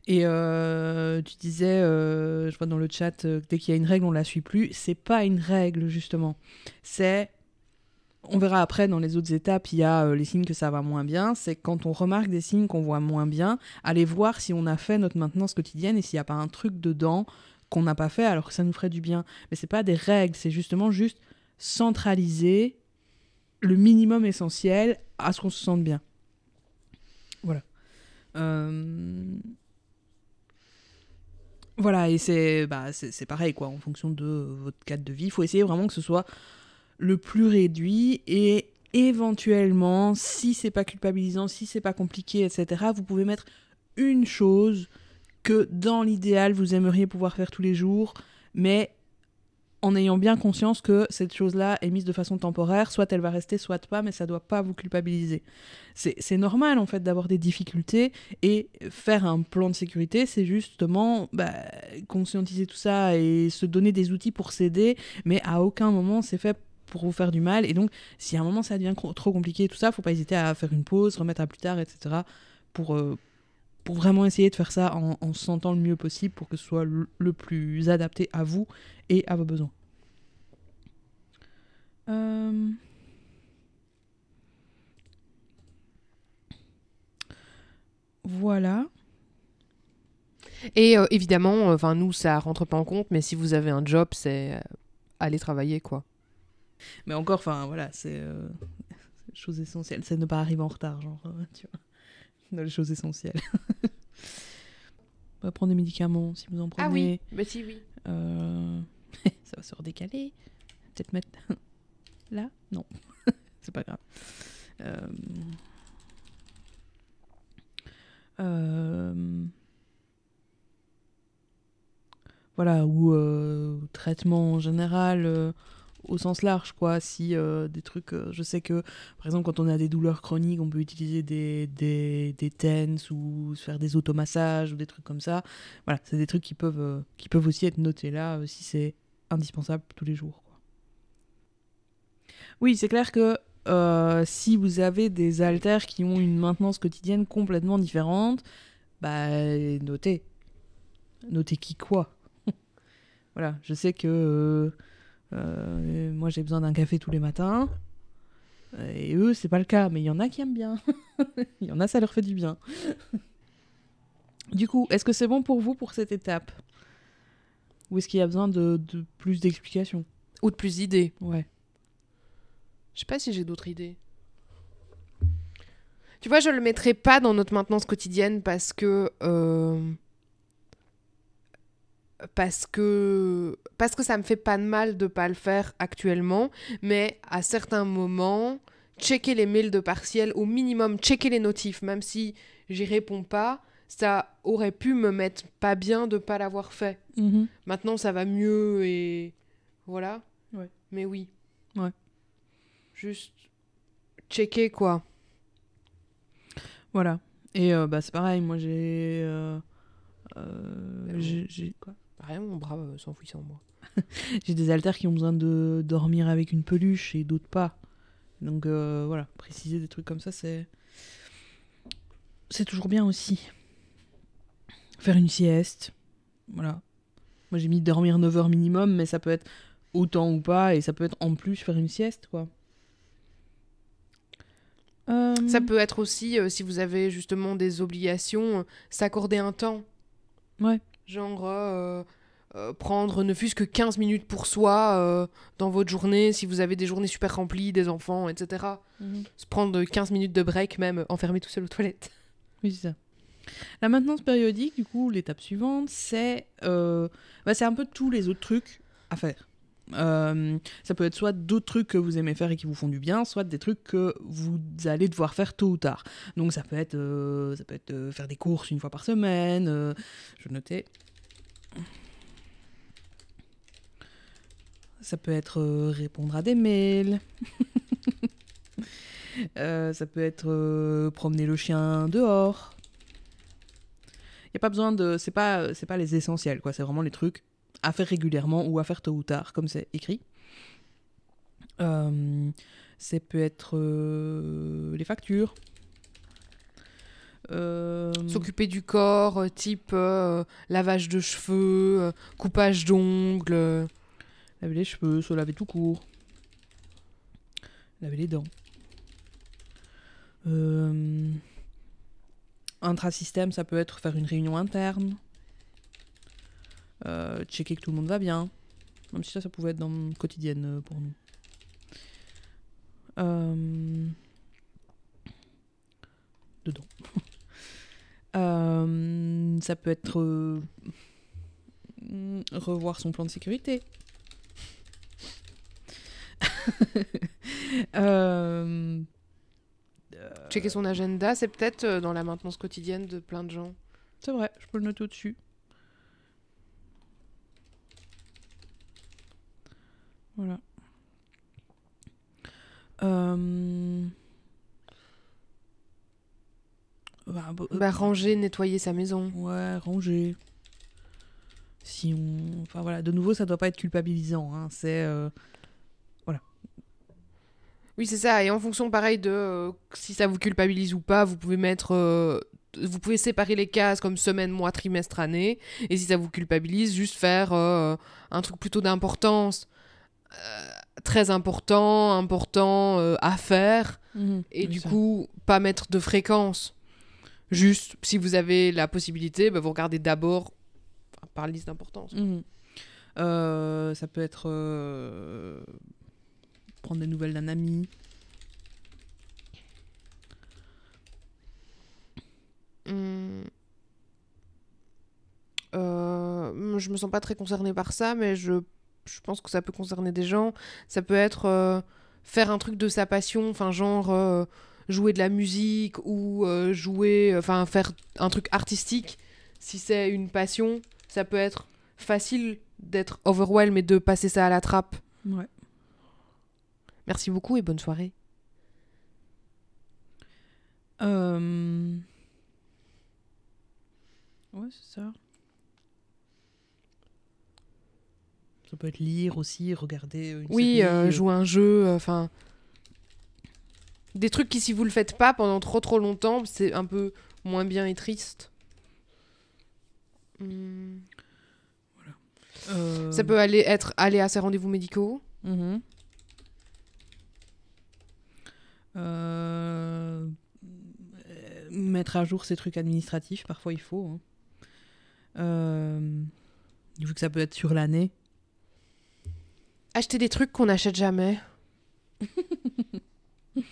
Et euh, tu disais, euh, je vois dans le chat, euh, dès qu'il y a une règle, on la suit plus. C'est pas une règle, justement. C'est. On verra après dans les autres étapes, il y a les signes que ça va moins bien. C'est quand on remarque des signes qu'on voit moins bien, aller voir si on a fait notre maintenance quotidienne et s'il n'y a pas un truc dedans qu'on n'a pas fait alors que ça nous ferait du bien. Mais c'est pas des règles, c'est justement juste centraliser le minimum essentiel à ce qu'on se sente bien. Euh, voilà, et c'est bah, pareil, quoi, en fonction de votre cadre de vie. Il faut essayer vraiment que ce soit le plus réduit et éventuellement, si c'est pas culpabilisant, si c'est pas compliqué, etc., vous pouvez mettre une chose que dans l'idéal vous aimeriez pouvoir faire tous les jours, mais en ayant bien conscience que cette chose-là est mise de façon temporaire, soit elle va rester, soit pas, mais ça doit pas vous culpabiliser. C'est normal en fait d'avoir des difficultés et faire un plan de sécurité, c'est justement bah, conscientiser tout ça et se donner des outils pour s'aider, mais à aucun moment c'est fait pour vous faire du mal. Et donc, si à un moment ça devient trop compliqué, tout ça, faut pas hésiter à faire une pause, remettre à plus tard, etc. pour euh, vraiment essayer de faire ça en, se sentant le mieux possible pour que ce soit le, plus adapté à vous et à vos besoins. Euh, voilà. Et euh, évidemment, enfin nous, ça rentre pas en compte, mais si vous avez un job, c'est euh, aller travailler, quoi. Mais encore, enfin voilà, c'est [laughs] chose essentielle, c'est ne pas arriver en retard, genre, tu vois dans les choses essentielles. [laughs] va prendre des médicaments si vous en prenez. Ah oui, bah si, oui. Euh, [laughs] ça va se redécaler. Peut-être mettre [laughs] là Non, c'est pas grave. Euh, euh, voilà, ou traitement en général au sens large, quoi. Si euh, des trucs, euh, je sais que, par exemple, quand on a des douleurs chroniques, on peut utiliser des, des, tens ou se faire des automassages ou des trucs comme ça. Voilà, c'est des trucs qui peuvent, euh, qui peuvent aussi être notés là si c'est indispensable tous les jours. Quoi. Oui, c'est clair que si vous avez des haltères qui ont une maintenance quotidienne complètement différente, bah notez. Notez qui quoi. [laughs] voilà, je sais que euh, moi, j'ai besoin d'un café tous les matins. Et eux, c'est pas le cas, mais il y en a qui aiment bien. [laughs] Il y en a, ça leur fait du bien. [laughs] du coup, est-ce que c'est bon pour vous pour cette étape Ou est-ce qu'il y a besoin de, plus d'explications Ou de plus d'idées Ouais. Je sais pas si j'ai d'autres idées. Tu vois, je le mettrai pas dans notre maintenance quotidienne parce que. Euh, parce que parce que ça me fait pas de mal de pas le faire actuellement, mais à certains moments, checker les mails de partiel au minimum, checker les notifs, même si j'y réponds pas, ça aurait pu me mettre pas bien de pas l'avoir fait. Mhm. Maintenant, ça va mieux et voilà. Mais oui. Ouais. Juste checker quoi. Voilà. Et euh, bah c'est pareil, moi j'ai euh, euh, j'ai quoi Rien, mon bras euh, sans moi. [laughs] J'ai des haltères qui ont besoin de dormir avec une peluche et d'autres pas. Donc euh, voilà, préciser des trucs comme ça, c'est. C'est toujours bien aussi. Faire une sieste. Voilà. Moi j'ai mis dormir 9 heures minimum, mais ça peut être autant ou pas, et ça peut être en plus faire une sieste, quoi. Euh, ça peut être aussi, euh, si vous avez justement des obligations, s'accorder un temps. Ouais. Genre euh, euh, prendre ne fût-ce que 15 minutes pour soi euh, dans votre journée, si vous avez des journées super remplies, des enfants, etc. Mhm. Se prendre 15 minutes de break, même enfermé tout seul aux toilettes. [laughs] Oui, c'est ça. La maintenance périodique, du coup, l'étape suivante, c'est bah, c'est un peu tous les autres trucs à faire. Euh, ça peut être soit d'autres trucs que vous aimez faire et qui vous font du bien, soit des trucs que vous allez devoir faire tôt ou tard. Donc ça peut être, euh, ça peut être euh, faire des courses une fois par semaine. je notais. Ça peut être répondre à des mails. [laughs] ça peut être promener le chien dehors. Il n'y a pas besoin de. C'est pas, c'est pas les essentiels, quoi. C'est vraiment les trucs à faire régulièrement ou à faire tôt ou tard, comme c'est écrit. Euh, c'est peut-être euh, les factures. Euh, S'occuper du corps, euh, type lavage de cheveux, coupage d'ongles. Laver les cheveux, se laver tout court. Laver les dents. intrasystème, ça peut être faire une réunion interne. Euh, checker que tout le monde va bien. Même si ça, ça pouvait être dans le quotidienne euh, pour nous. Euh, dedans. [laughs] ça peut être revoir son plan de sécurité. [laughs] Checker son agenda, c'est peut-être dans la maintenance quotidienne de plein de gens. C'est vrai, je peux le noter au-dessus. Voilà. Euh, bah, bah, bah, euh, ranger, nettoyer sa maison. Ouais, ranger. Si on... Enfin voilà, de nouveau, ça doit pas être culpabilisant. Hein. C'est... Euh, voilà. Oui, c'est ça. Et en fonction, pareil, de si ça vous culpabilise ou pas, vous pouvez mettre... vous pouvez séparer les cases comme semaine, mois, trimestre, année. Et si ça vous culpabilise, juste faire un truc plutôt d'importance. Euh, très important, important euh, à faire, mhm. et du coup, pas mettre de fréquence. Juste, si vous avez la possibilité, bah, vous regardez d'abord par liste d'importance. Mhm. Euh, ça peut être prendre des nouvelles d'un ami. Hmm. je me sens pas très concernée par ça, mais je je pense que ça peut concerner des gens. Ça peut être euh, faire un truc de sa passion, enfin genre euh, jouer de la musique ou euh, jouer, enfin faire un truc artistique. Si c'est une passion, ça peut être facile d'être overwhelmed et de passer ça à la trappe. Ouais. Merci beaucoup et bonne soirée. Ouais, c'est ça. Ça peut être lire aussi, regarder. Une oui, série, euh, euh. jouer un jeu, euh, enfin. des trucs qui, si vous le faites pas pendant trop trop longtemps, c'est un peu moins bien et triste. Hmm. Ça peut aller être aller à ses rendez-vous médicaux. Mm-hmm. Mettre à jour ces trucs administratifs, parfois il faut. Hein. Vu que ça peut être sur l'année, Acheter des trucs qu'on n'achète jamais. [laughs]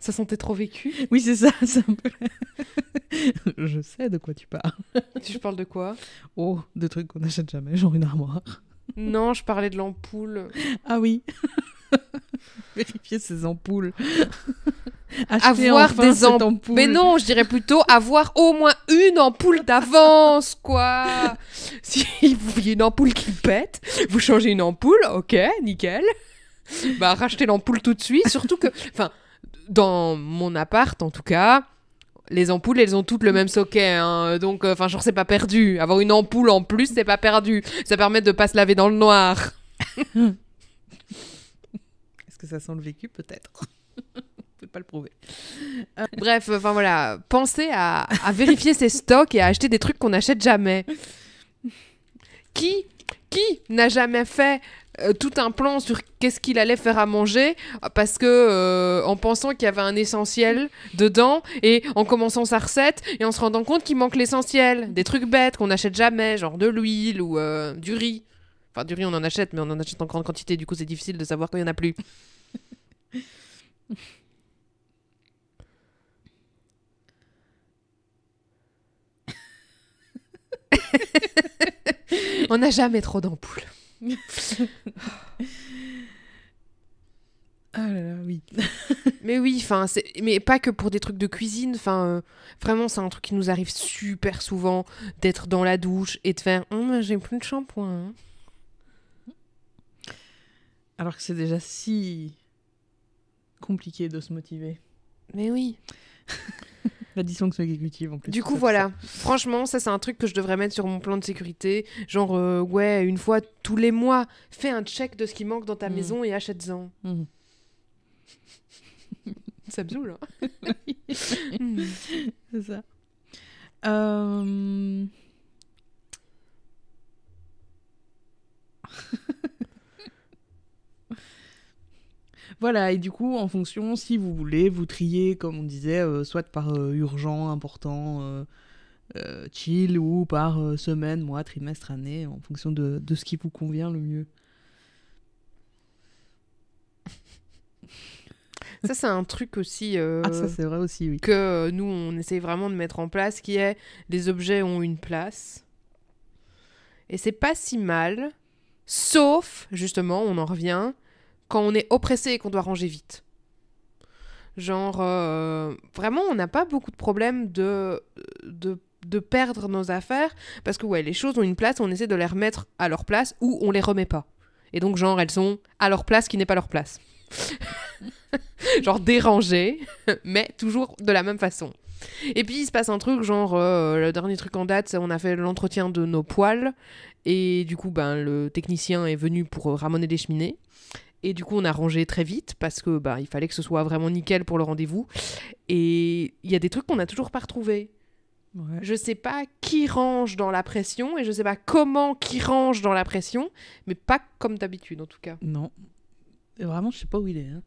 ça sentait trop vécu. Oui, c'est ça. [laughs] Je sais de quoi tu parles. Je parles de quoi Oh, de trucs qu'on n'achète jamais, genre une armoire. Non, je parlais de l'ampoule. Ah oui. [laughs] Vérifier ses ampoules avoir des ampoules. Mais non, je dirais plutôt avoir au moins une ampoule d'avance, quoi. [laughs] si vous voyez une ampoule qui pète, vous changez une ampoule, ok, nickel. Bah, rachetez l'ampoule tout de suite. Surtout que, enfin, dans mon appart en tout cas, les ampoules, elles ont toutes le même socket. Hein. Donc, euh, enfin, genre, c'est pas perdu. Avoir une ampoule en plus, c'est pas perdu. Ça permet de pas se laver dans le noir. [laughs] Est-ce que ça sent le vécu, peut-être peut pas le prouver. Euh, bref, enfin voilà, pensez à, vérifier ses stocks et à acheter des trucs qu'on n'achète jamais. Qui, qui n'a jamais fait euh, tout un plan sur qu'est-ce qu'il allait faire à manger euh, parce que en pensant qu'il y avait un essentiel dedans et en commençant sa recette et en se rendant compte qu'il manque l'essentiel, des trucs bêtes qu'on n'achète jamais, genre de l'huile ou du riz. Enfin, du riz, on en achète, mais on en achète en grande quantité, du coup, c'est difficile de savoir quand il n'y en a plus. [laughs] On n'a jamais trop d'ampoules. oh ah là là, oui. [laughs] mais oui, enfin, mais pas que pour des trucs de cuisine. Enfin, euh, vraiment, c'est un truc qui nous arrive super souvent d'être dans la douche et de faire, oh, j'ai plus de shampoing. Hein. Alors que c'est déjà si compliqué de se motiver. Mais oui. [laughs] La dysfonction exécutive en plus. Du coup, voilà. Franchement, ça, c'est un truc que je devrais mettre sur mon plan de sécurité. Genre, euh, ouais, une fois tous les mois, fais un check de ce qui manque dans ta mm. maison et achète-en. Mm. [laughs] ça hein. [laughs] mm. C'est ça. Euh... Voilà, et du coup, en fonction, si vous voulez, vous triez, comme on disait, euh, soit par euh, urgent, important, euh, chill, ou par semaine, mois, trimestre, année, en fonction de, ce qui vous convient le mieux. Ça, c'est un truc aussi. ah, ça, vrai aussi, Que nous, on essaye vraiment de mettre en place, qui est les objets ont une place. Et c'est pas si mal, sauf, justement, on en revient quand on est oppressé et qu'on doit ranger vite. Genre, euh, vraiment, on n'a pas beaucoup de problèmes de, de, de, perdre nos affaires parce que, ouais, les choses ont une place, on essaie de les remettre à leur place ou on les remet pas. Et donc, genre, elles sont à leur place qui n'est pas leur place. [laughs] genre dérangées, [laughs] mais toujours de la même façon. Et puis il se passe un truc, genre euh, le dernier truc en date, on a fait l'entretien de nos poils et du coup ben le technicien est venu pour euh, ramener des cheminées et du coup, on a rangé très vite parce que bah, il fallait que ce soit vraiment nickel pour le rendez-vous. Et il y a des trucs qu'on n'a toujours pas retrouvés. Je Je sais pas qui range dans la pression et je sais pas comment qui range dans la pression, mais pas comme d'habitude en tout cas. Non. Et vraiment, je sais pas où il est. Hein.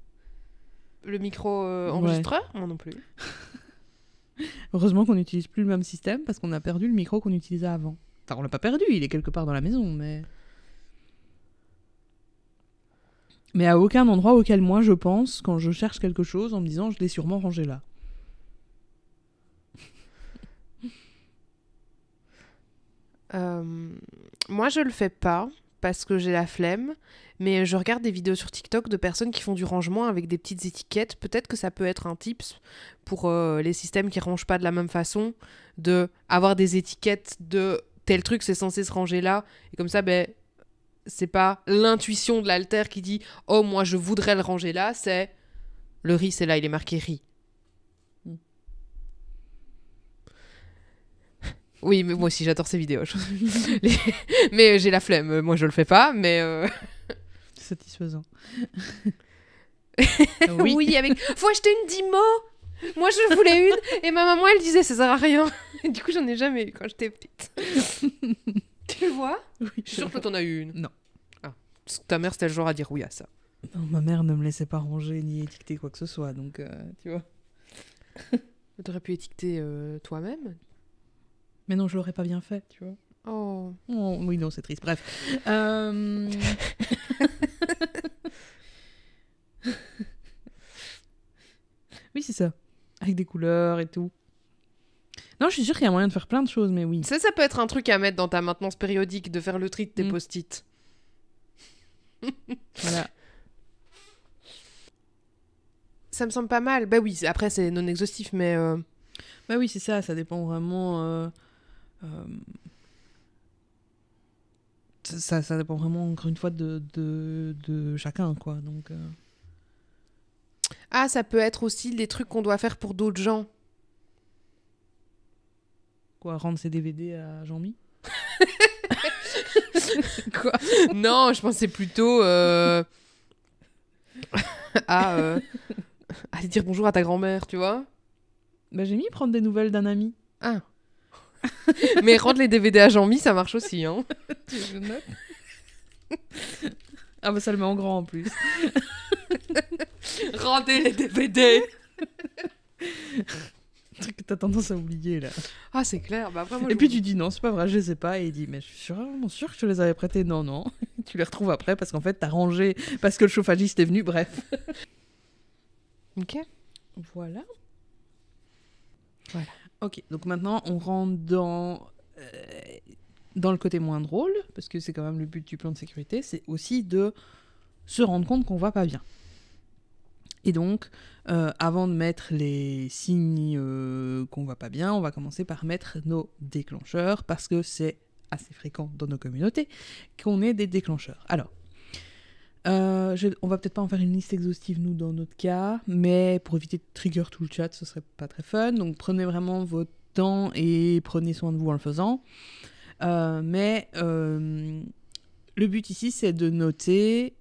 Le micro euh, enregistreur Moi non plus. [laughs] Heureusement qu'on n'utilise plus le même système parce qu'on a perdu le micro qu'on utilisait avant. Enfin, on l'a pas perdu, il est quelque part dans la maison, mais. mais à aucun endroit auquel moi je pense quand je cherche quelque chose en me disant je l'ai sûrement rangé là. [laughs] Euh, moi, je le fais pas parce que j'ai la flemme, mais je regarde des vidéos sur TikTok de personnes qui font du rangement avec des petites étiquettes. Peut-être que ça peut être un tips pour euh, les systèmes qui rangent pas de la même façon, de avoir des étiquettes de tel truc c'est censé se ranger là, et comme ça, ben c'est pas l'intuition de l'alter qui dit oh moi je voudrais le ranger là, c'est le riz c'est là, il est marqué riz. Hmm. Oui, mais moi aussi j'adore ces vidéos. [laughs] Mais j'ai la flemme, moi je le fais pas, mais euh, [laughs] satisfaisant. [laughs] oui. avec faut acheter une Dimo. Moi je voulais une et ma maman elle disait ça sert à rien. du coup j'en ai jamais eu quand j'étais petite. Tu vois oui, Je suis sûre que t'en as eu une. Non ta mère, c'était le genre à dire oui à ça. Non, ma mère ne me laissait pas ranger ni étiqueter quoi que ce soit, donc euh, tu vois. [laughs] T'aurais pu étiqueter euh, toi-même Mais non, je l'aurais pas bien fait, tu vois. Oh. oh oui, non, c'est triste. Bref. [laughs] Euh. oui, c'est ça. Avec des couleurs et tout. Non, je suis sûre qu'il y a moyen de faire plein de choses, mais oui. Ça, ça peut être un truc à mettre dans ta maintenance périodique, de faire le tri de tes mm. post-it voilà. Ça me semble pas mal. Bah oui, après c'est non exhaustif, mais. Euh, bah oui, c'est ça, ça dépend vraiment. Euh, euh, ça, ça, dépend vraiment, encore une fois, de, de, chacun, quoi. Donc. Ah, ça peut être aussi des trucs qu'on doit faire pour d'autres gens. Quoi, rendre ses DVD à Jean-Mi [laughs] Quoi Non, je pensais plutôt euh, euh, à, dire bonjour à ta grand-mère, tu vois. Bah, j'ai mis prendre des nouvelles d'un ami. Ah. Mais rendre les DVD à Jean-Mi, ça marche aussi, hein. Ah bah ça le met en grand en plus. Rendez les DVD [laughs] truc que t'as tendance à oublier là. Ah, c'est clair. Bah, vraiment. et puis tu dis non, c'est pas vrai, je les ai pas. Et il dit, mais je suis vraiment sûr que je les avais prêtés. Non, non. [laughs] tu les retrouves après parce qu'en fait, t'as rangé parce que le chauffagiste est venu, bref. [laughs] ok. Voilà. Voilà. Ok, donc maintenant on rentre dans, euh, dans le côté moins drôle, parce que c'est quand même le but du plan de sécurité, c'est aussi de se rendre compte qu'on va pas bien. Et donc, euh, avant de mettre les signes euh, qu'on qu'on va pas bien, on va commencer par mettre nos déclencheurs, parce que c'est assez fréquent dans nos communautés qu'on ait des déclencheurs. Alors, on euh, ne on va peut-être pas en faire une liste exhaustive, nous, dans notre cas, mais pour éviter de trigger tout le chat, ce serait pas très fun. Donc, prenez vraiment votre temps et prenez soin de vous en le faisant. mais le but ici, c'est de noter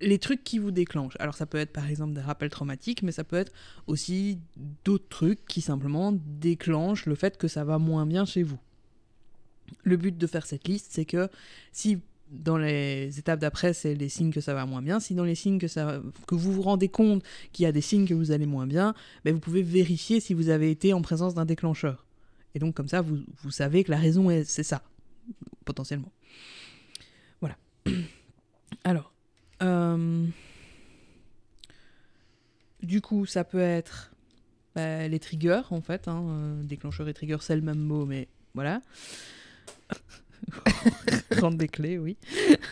les trucs qui vous déclenchent. Alors ça peut être par exemple des rappels traumatiques, mais ça peut être aussi d'autres trucs qui simplement déclenchent le fait que ça va moins bien chez vous. Le but de faire cette liste, c'est que si dans les étapes d'après, c'est les signes que ça va moins bien. Si dans les signes que, ça, que vous vous rendez compte qu'il y a des signes que vous allez moins bien, ben, vous pouvez vérifier si vous avez été en présence d'un déclencheur. Et donc comme ça, vous, vous savez que la raison, c'est ça, potentiellement. Voilà. [clears throat] Alors, euh, du coup, ça peut être bah, les triggers, en fait. Hein, euh, déclencheur et trigger, c'est le même mot, mais voilà. [laughs] Rendre des clés, oui.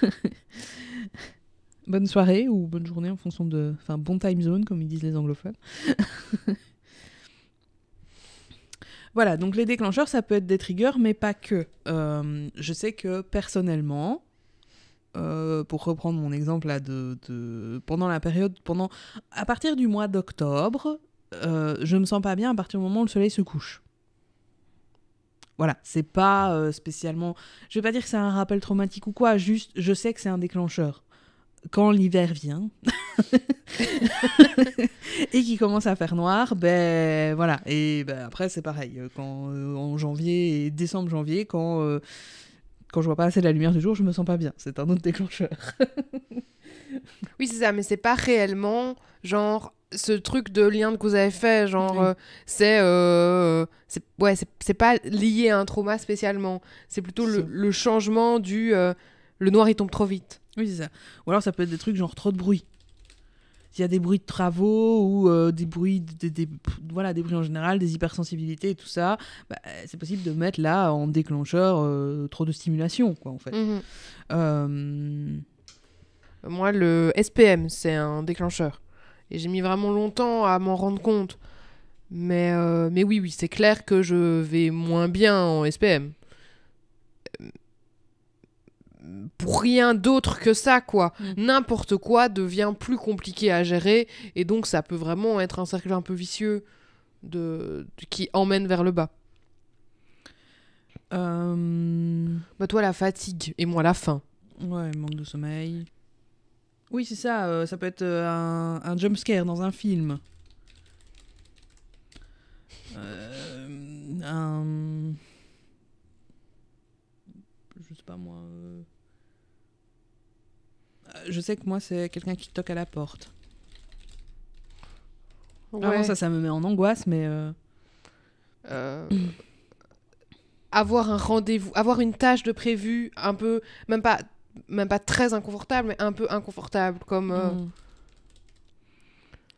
[laughs] bonne soirée ou bonne journée en fonction de. Enfin, bon time zone, comme ils disent les anglophones. [laughs] voilà, donc les déclencheurs, ça peut être des triggers, mais pas que. Euh, je sais que personnellement, euh, pour reprendre mon exemple là, de, de, pendant la période, pendant à partir du mois d'octobre, euh, je me sens pas bien à partir du moment où le soleil se couche. Voilà, c'est pas euh, spécialement. Je vais pas dire que c'est un rappel traumatique ou quoi, juste je sais que c'est un déclencheur. Quand l'hiver vient [laughs] et qu'il commence à faire noir, ben voilà. Et ben, après, c'est pareil. Quand, euh, en janvier décembre-janvier, quand quand je vois pas assez la lumière du jour, je me sens pas bien. C'est un autre déclencheur. oui, c'est ça, mais c'est pas réellement genre ce truc de lien que vous avez fait. genre euh, euh, c'est ouais, c'est pas lié à un trauma spécialement. C'est plutôt le, changement du euh, le noir il tombe trop vite. Oui, c'est ça. Ou alors ça peut être des trucs genre trop de bruit s'il y a des bruits de travaux ou euh, des bruits voilà des bruits en général des hypersensibilités et tout ça bah, c'est possible de mettre là en déclencheur euh, trop de stimulation quoi en fait mhm. euh, moi le SPM c'est un déclencheur et j'ai mis vraiment longtemps à m'en rendre compte mais mais oui oui c'est clair que je vais moins bien en SPM pour rien d'autre que ça, quoi. Mm. N'importe quoi devient plus compliqué à gérer et donc ça peut vraiment être un cercle un peu vicieux de, qui emmène vers le bas. Euh, bah toi la fatigue et moi la faim. Ouais, manque de sommeil. Oui, c'est ça, euh, ça peut être euh, un, jumpscare jump dans un film. Euh, un... Je sais pas moi je sais que moi, c'est quelqu'un qui toque à la porte. Ah ça, ça me met en angoisse, mais. Euh, euh, avoir un rendez-vous, avoir une tâche de prévu un peu, même pas, même pas très inconfortable, mais un peu inconfortable, comme. Euh, mm.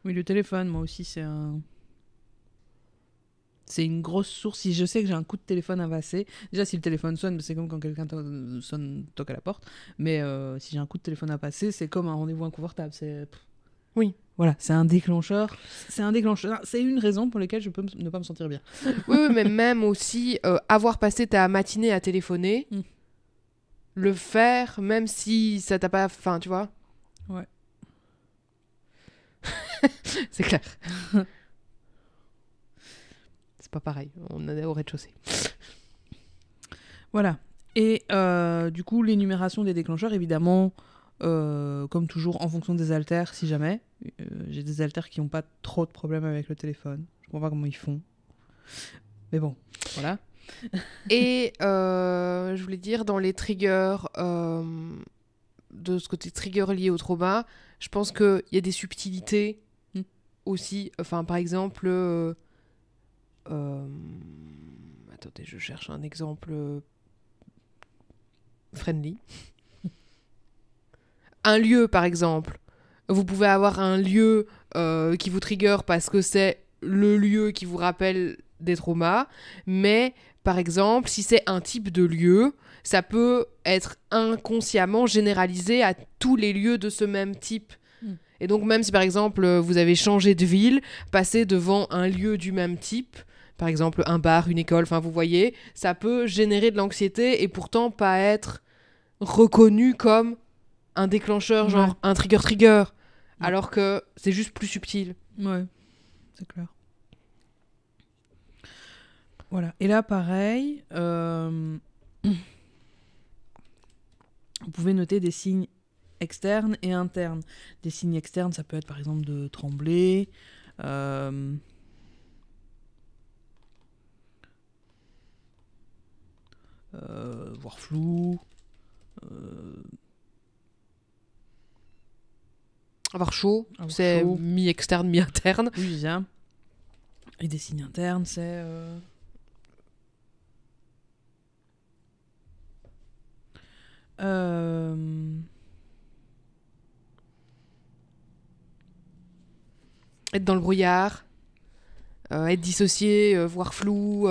Oui, le téléphone, moi aussi, c'est un c'est une grosse source. Si je sais que j'ai un coup de téléphone à passer, déjà si le téléphone sonne, c'est comme quand quelqu'un sonne, toque à la porte. Mais euh, si j'ai un coup de téléphone à passer, c'est comme un rendez-vous inconfortable. C'est oui. Voilà, c'est un déclencheur. C'est un déclencheur. Ah, c'est une raison pour laquelle je peux ne pas me sentir bien. [laughs] oui, mais même aussi euh, avoir passé ta matinée à téléphoner, mmh. le faire, même si ça t'a pas, enfin, tu vois. Ouais. [laughs] c'est clair. [laughs] pas pareil. On est au rez-de-chaussée. Voilà. Et euh, du coup, l'énumération des déclencheurs, évidemment, euh, comme toujours, en fonction des haltères, si jamais. Euh, j'ai des haltères qui n'ont pas trop de problèmes avec le téléphone. Je comprends pas comment ils font. Mais bon, voilà. [laughs] Et je voulais dire, dans les triggers, de ce côté trigger lié au trauma, je pense qu'il y a des subtilités hmm. aussi. Enfin, par exemple euh, attendez, je cherche un exemple euh, friendly. un lieu, par exemple. Vous pouvez avoir un lieu euh, qui vous trigger parce que c'est le lieu qui vous rappelle des traumas, mais par exemple, si c'est un type de lieu, ça peut être inconsciemment généralisé à tous les lieux de ce même type. Hmm. Et donc même si par exemple vous avez changé de ville, passé devant un lieu du même type, par exemple un bar, une école, enfin vous voyez, ça peut générer de l'anxiété et pourtant pas être reconnu comme un déclencheur, genre un trigger-trigger, alors que c'est juste plus subtil. Ouais, c'est clair. Voilà. Et là, pareil, euh, [clears throat] vous pouvez noter des signes externes et internes. Des signes externes, ça peut être par exemple de trembler. Euh, Euh, voir flou, avoir euh, chaud, ah, c'est mi-externe, mi-interne. Oui, bien. Hein. Et des signes internes, c'est. Euh, être dans le brouillard, être dissocié, voir flou,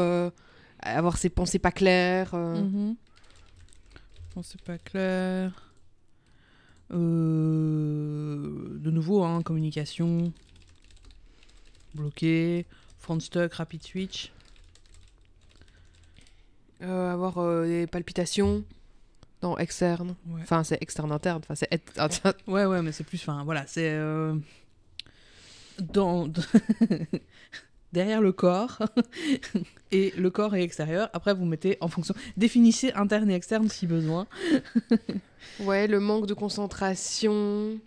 avoir ses pensées pas claires. Euh. Mhm. Pensées pas claires. Euh, de nouveau, hein, communication. Bloqué. Front stuck, rapid switch. Euh, avoir des palpitations. Dans externe. Enfin, c'est externe interne. Enfin, c'est Ouais, ouais, mais c'est plus. Enfin, voilà, c'est. Dans. [laughs] derrière le corps [laughs] et le corps est extérieur. Après, vous mettez en fonction. Définissez interne et externe si besoin. [laughs] ouais, le manque de concentration,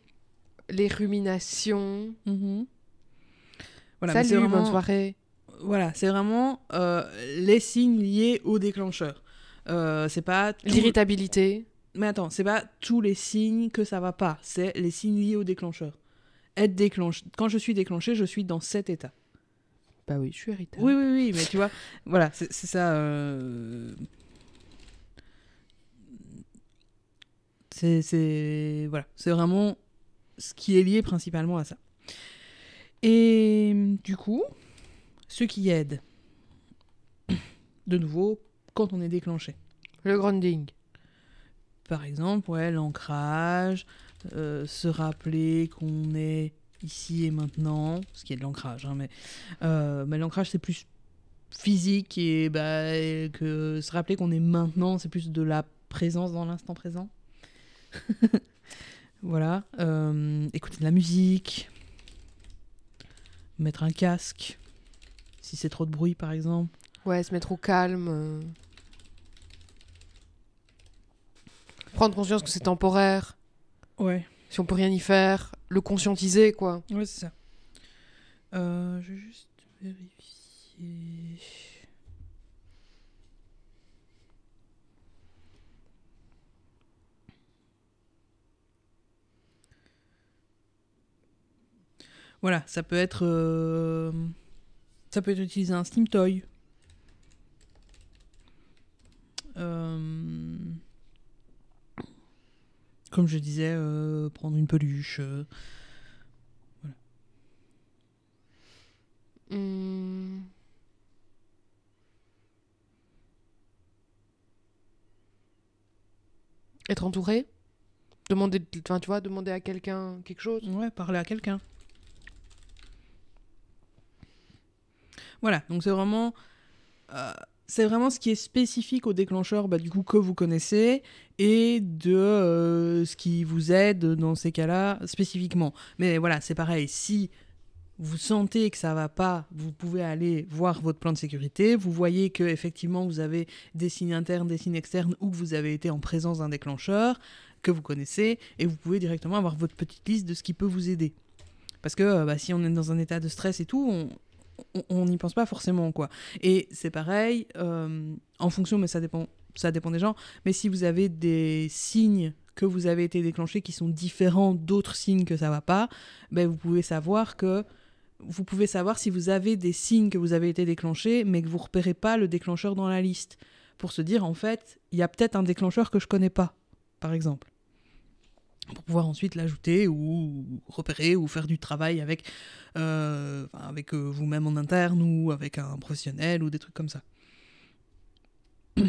les ruminations. Mm-hmm. Voilà, Salut, vraiment... bonne soirée. Voilà, c'est vraiment euh, les signes liés au déclencheur. Euh, c'est pas l'irritabilité. Mais attends, c'est pas tous les signes que ça va pas. C'est les signes liés au déclencheur. Être déclenché. Quand je suis déclenché, je suis dans cet état. Bah oui, je suis héritable. Oui, oui, oui, mais tu vois, voilà, c'est ça. Euh, c'est voilà, c'est vraiment ce qui est lié principalement à ça. Et du coup, ce qui aide, de nouveau, quand on est déclenché. Le grounding. Par exemple, ouais, l'ancrage, euh, se rappeler qu'on est ici et maintenant, ce qui est de l'ancrage. Hein, mais, euh, mais l'ancrage, c'est plus physique et bah, que se rappeler qu'on est maintenant, c'est plus de la présence dans l'instant présent. [laughs] voilà. Euh, écouter de la musique, mettre un casque, si c'est trop de bruit par exemple. Ouais, se mettre au calme. Euh. Prendre conscience que c'est temporaire. Ouais. Si on peut rien y faire, le conscientiser, quoi. Ouais, c'est ça. Euh, je vais juste vérifier. Voilà, ça peut être. Euh, ça peut être utilisé un Steam Toy. Euh... Comme je disais, euh, prendre une peluche. Euh. voilà. Hmm. Être entouré Demander, tu vois, demander à quelqu'un quelque chose Ouais, parler à quelqu'un. Voilà, donc c'est vraiment. Euh, c'est vraiment ce qui est spécifique au déclencheur bah, du coup que vous connaissez et de euh, ce qui vous aide dans ces cas-là spécifiquement. Mais voilà, c'est pareil, si vous sentez que ça va pas, vous pouvez aller voir votre plan de sécurité, vous voyez que effectivement vous avez des signes internes, des signes externes ou que vous avez été en présence d'un déclencheur que vous connaissez et vous pouvez directement avoir votre petite liste de ce qui peut vous aider. Parce que euh, bah, si on est dans un état de stress et tout, on, on n'y pense pas forcément, quoi. Et c'est pareil, euh, en fonction, mais ça dépend, ça dépend des gens, mais si vous avez des signes que vous avez été déclenchés qui sont différents d'autres signes que ça va pas, ben vous pouvez savoir que vous pouvez savoir si vous avez des signes que vous avez été déclenchés mais que vous repérez pas le déclencheur dans la liste, pour se dire en fait, il y a peut-être un déclencheur que je connais pas, par exemple pour pouvoir ensuite l'ajouter ou repérer ou faire du travail avec, euh, avec euh, vous-même en interne ou avec un professionnel ou des trucs comme ça. [clears throat]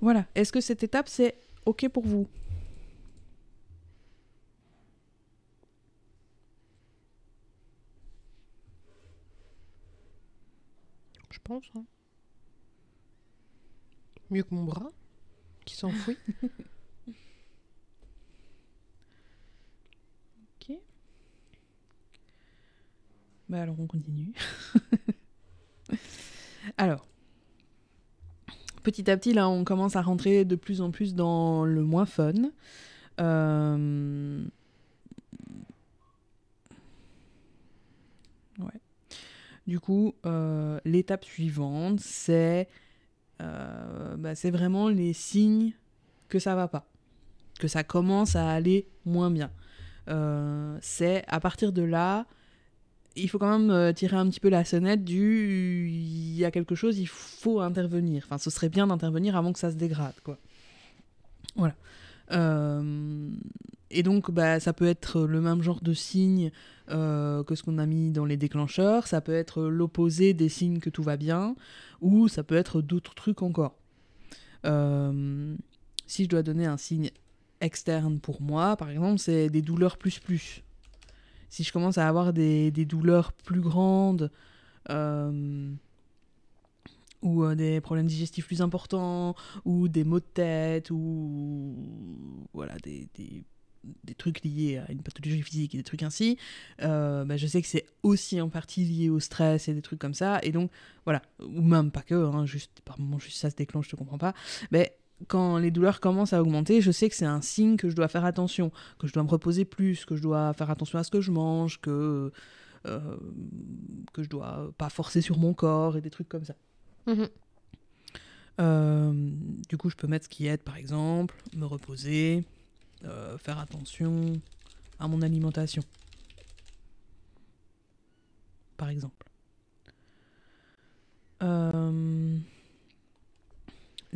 voilà. Est-ce que cette étape, c'est OK pour vous Je pense. Hein. Mieux que mon bras qui s'enfuit. [laughs] Bah, alors on continue. [laughs] alors, petit à petit, là, on commence à rentrer de plus en plus dans le moins fun. Euh, ouais. Du coup, euh, l'étape suivante, c'est euh, bah, c'est vraiment les signes que ça va pas, que ça commence à aller moins bien. c'est à partir de là il faut quand même euh, tirer un petit peu la sonnette du il y a quelque chose, il faut intervenir. Enfin, ce serait bien d'intervenir avant que ça se dégrade, quoi. Voilà. Euh, et donc, bah, ça peut être le même genre de signe euh, que ce qu'on a mis dans les déclencheurs, ça peut être l'opposé des signes que tout va bien, ou ça peut être d'autres trucs encore. si je dois donner un signe externe pour moi, par exemple, c'est des douleurs plus plus si je commence à avoir des, douleurs plus grandes euh, ou euh, des problèmes digestifs plus importants ou des maux de tête ou voilà des, des, trucs liés à une pathologie physique et des trucs ainsi, euh, bah, je sais que c'est aussi en partie lié au stress et des trucs comme ça. Et donc, voilà, ou même pas que, hein, juste par moment, juste ça se déclenche, je te comprends pas. Mais quand les douleurs commencent à augmenter, je sais que c'est un signe que je dois faire attention, que je dois me reposer plus, que je dois faire attention à ce que je mange, que, euh, que je dois pas forcer sur mon corps et des trucs comme ça. Mhm. Euh, du coup, je peux mettre ce qui aide, par exemple, me reposer, euh, faire attention à mon alimentation. Par exemple. Euh...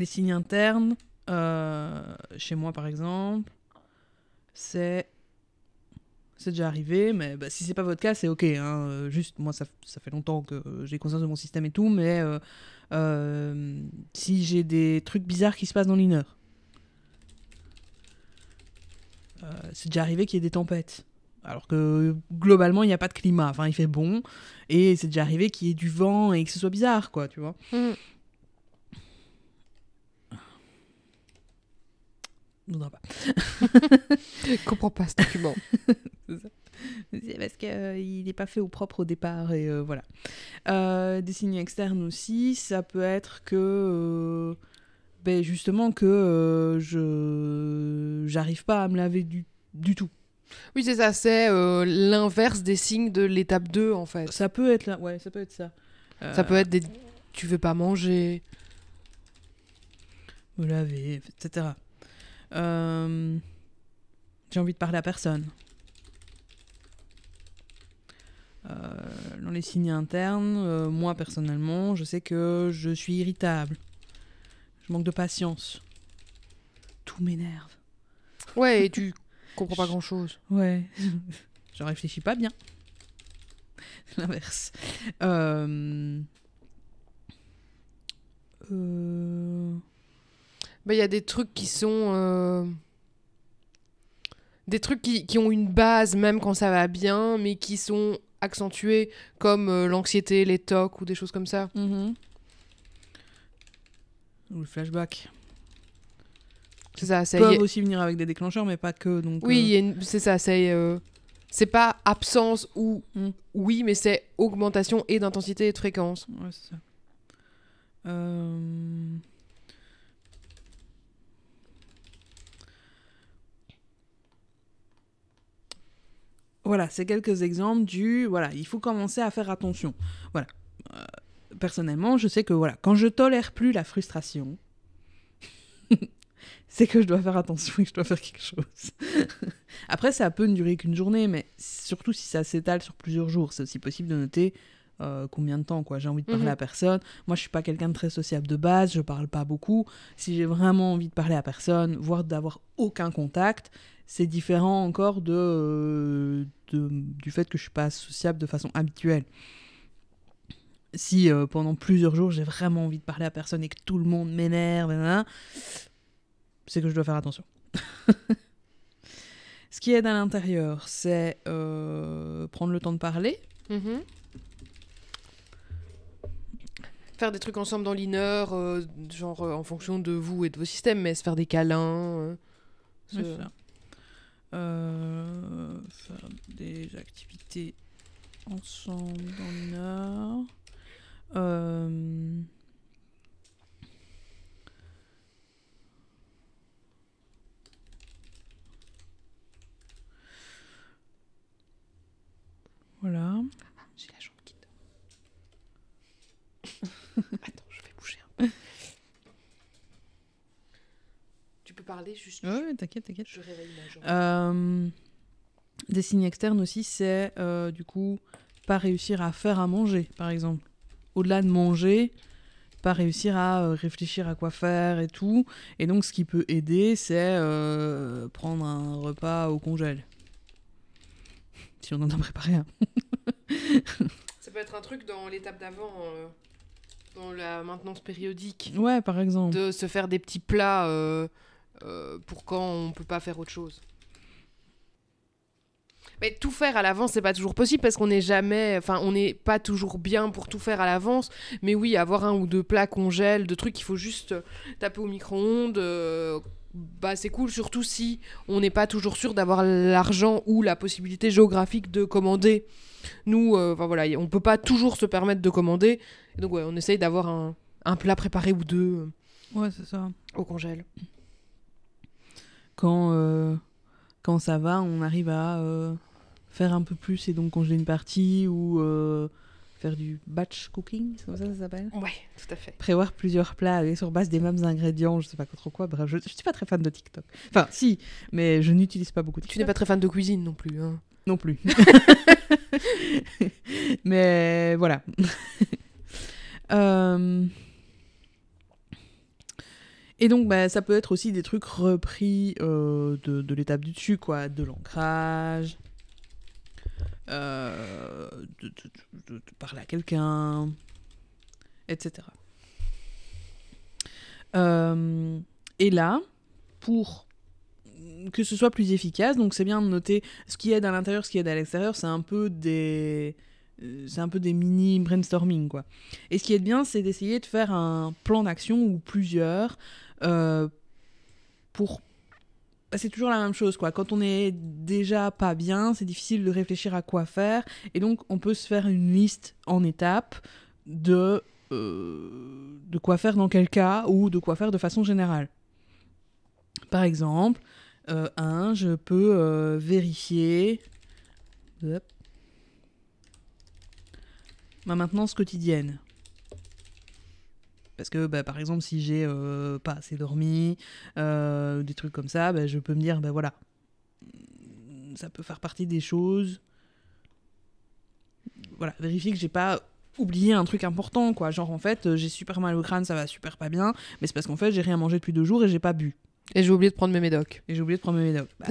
Les signes internes, euh, chez moi par exemple, c'est. C'est déjà arrivé, mais bah, si c'est pas votre cas, c'est ok. Hein, euh, juste, moi, ça, ça, fait longtemps que j'ai conscience de mon système et tout, mais euh, si j'ai des trucs bizarres qui se passent dans l'inner, c'est déjà arrivé qu'il y ait des tempêtes. Alors que globalement, il n'y a pas de climat. Enfin, il fait bon, et c'est déjà arrivé qu'il y ait du vent et que ce soit bizarre, quoi, tu vois. Mmh. Je pas. [laughs] comprends pas ce document. [laughs] C'est parce qu'il euh, n'est pas fait au propre au départ et euh, voilà. Euh, des signes externes aussi, ça peut être que ben justement que je j'arrive pas à me laver du, du tout. Oui, c'est ça, c'est l'inverse des signes de l'étape 2 en fait. Ça peut être là, ouais, ça peut être ça. Ça peut être des tu veux pas manger, me laver, etc. Euh, j'ai envie de parler à personne. Euh, dans les signes internes, euh, moi personnellement, je sais que je suis irritable. Je manque de patience. Tout m'énerve. Ouais, et tu [laughs] comprends pas grand chose. Ouais. [laughs] je réfléchis pas bien. [laughs] L'inverse. Euh bah, y a des trucs qui sont. Euh, des trucs qui, qui, ont une base, même quand ça va bien, mais qui sont accentués, comme euh, l'anxiété, les tocs ou des choses comme ça. Mm-hmm. Ou le flashback. C'est ça, ça peuvent aussi venir avec des déclencheurs, mais pas que. Donc, oui, euh, c'est ça, c'est. C'est pas absence ou mm. oui, mais c'est augmentation et d'intensité et de fréquence. Ouais, c'est ça. Euh... Voilà, c'est quelques exemples du voilà, il faut commencer à faire attention. Voilà. Euh, personnellement, je sais que voilà, quand je tolère plus la frustration, [laughs] c'est que je dois faire attention et que je dois faire quelque chose. [laughs] Après, ça peut ne durer qu'une journée, mais surtout si ça s'étale sur plusieurs jours, c'est aussi possible de noter euh, combien de temps quoi j'ai envie de parler mhm. à personne moi je suis pas quelqu'un de très sociable de base je parle pas beaucoup si j'ai vraiment envie de parler à personne voire d'avoir aucun contact c'est différent encore euh, de, du fait que je suis pas sociable de façon habituelle. Si euh, pendant plusieurs jours j'ai vraiment envie de parler à personne et que tout le monde m'énerve, c'est que je dois faire attention. [laughs] Ce qui aide à l'intérieur, c'est euh, prendre le temps de parler. Mm-hmm. Faire des trucs ensemble dans l'inner, genre en fonction de vous et de vos systèmes, mais se faire des câlins. Euh, faire des activités ensemble dans le Nord. Euh... Voilà. Ah, j'ai la jambe qui [laughs] Attends. parler juste. Oui, t'inquiète, t'inquiète. Euh, des signes externes aussi, c'est euh, du coup pas réussir à faire à manger, par exemple. Au-delà de manger, pas réussir à euh, réfléchir à quoi faire et tout. Et donc, ce qui peut aider, c'est prendre un repas au congèle. Si on en a préparé un. ça peut être un truc dans l'étape d'avant, dans la maintenance périodique. Ouais, par exemple. De se faire des petits plats. Euh, pour quand on peut pas faire autre chose. Mais tout faire à l'avance, c'est pas toujours possible parce qu'on n'est jamais, enfin, on n'est pas toujours bien pour tout faire à l'avance. Mais oui, avoir un ou deux plats congèles, de trucs qu'il faut juste taper au micro-ondes, euh, bah c'est cool, surtout si on n'est pas toujours sûr d'avoir l'argent ou la possibilité géographique de commander. Nous, euh, enfin voilà, on peut pas toujours se permettre de commander. donc ouais, on essaye d'avoir un, plat préparé ou deux. Au congèle quand, euh, quand ça va, on arrive à euh, faire un peu plus et donc congeler une partie ou euh, faire du batch cooking, c'est comme ça ça s'appelle Oui, tout à fait. Prévoir plusieurs plats sur base des mêmes ingrédients, je sais pas trop quoi. Bref, je, ne suis pas très fan de TikTok. Enfin, si, mais je n'utilise pas beaucoup de TikTok. Tu n'es pas très fan de cuisine non plus. Hein. Non plus. [laughs] mais voilà. [laughs] euh... Et donc, bah, ça peut être aussi des trucs repris euh, de, l'étape du dessus, quoi, de l'ancrage, euh, de, parler à quelqu'un, etc. Euh, et là, pour que ce soit plus efficace, donc c'est bien de noter ce qui aide à l'intérieur, ce qui aide à l'extérieur, c'est un peu des c'est un peu des mini brainstorming quoi. Et ce qui est bien, c'est d'essayer de faire un plan d'action ou plusieurs euh, pour bah, c'est toujours la même chose quoi. Quand on est déjà pas bien, c'est difficile de réfléchir à quoi faire et donc on peut se faire une liste en étapes de euh, de quoi faire dans quel cas ou de quoi faire de façon générale. Par exemple, euh, je peux vérifier ma bah, maintenance quotidienne. Parce que, bah, par exemple, si j'ai euh, pas assez dormi, euh, des trucs comme ça, bah, je peux me dire, bah voilà, ça peut faire partie des choses. Voilà, vérifier que j'ai pas oublié un truc important, quoi. Genre, en fait, j'ai super mal au crâne, ça va super pas bien, mais c'est parce qu'en fait, j'ai rien mangé depuis deux jours et j'ai pas bu. Et j'ai oublié de prendre mes médocs. Et j'ai oublié de prendre mes médocs. Bah,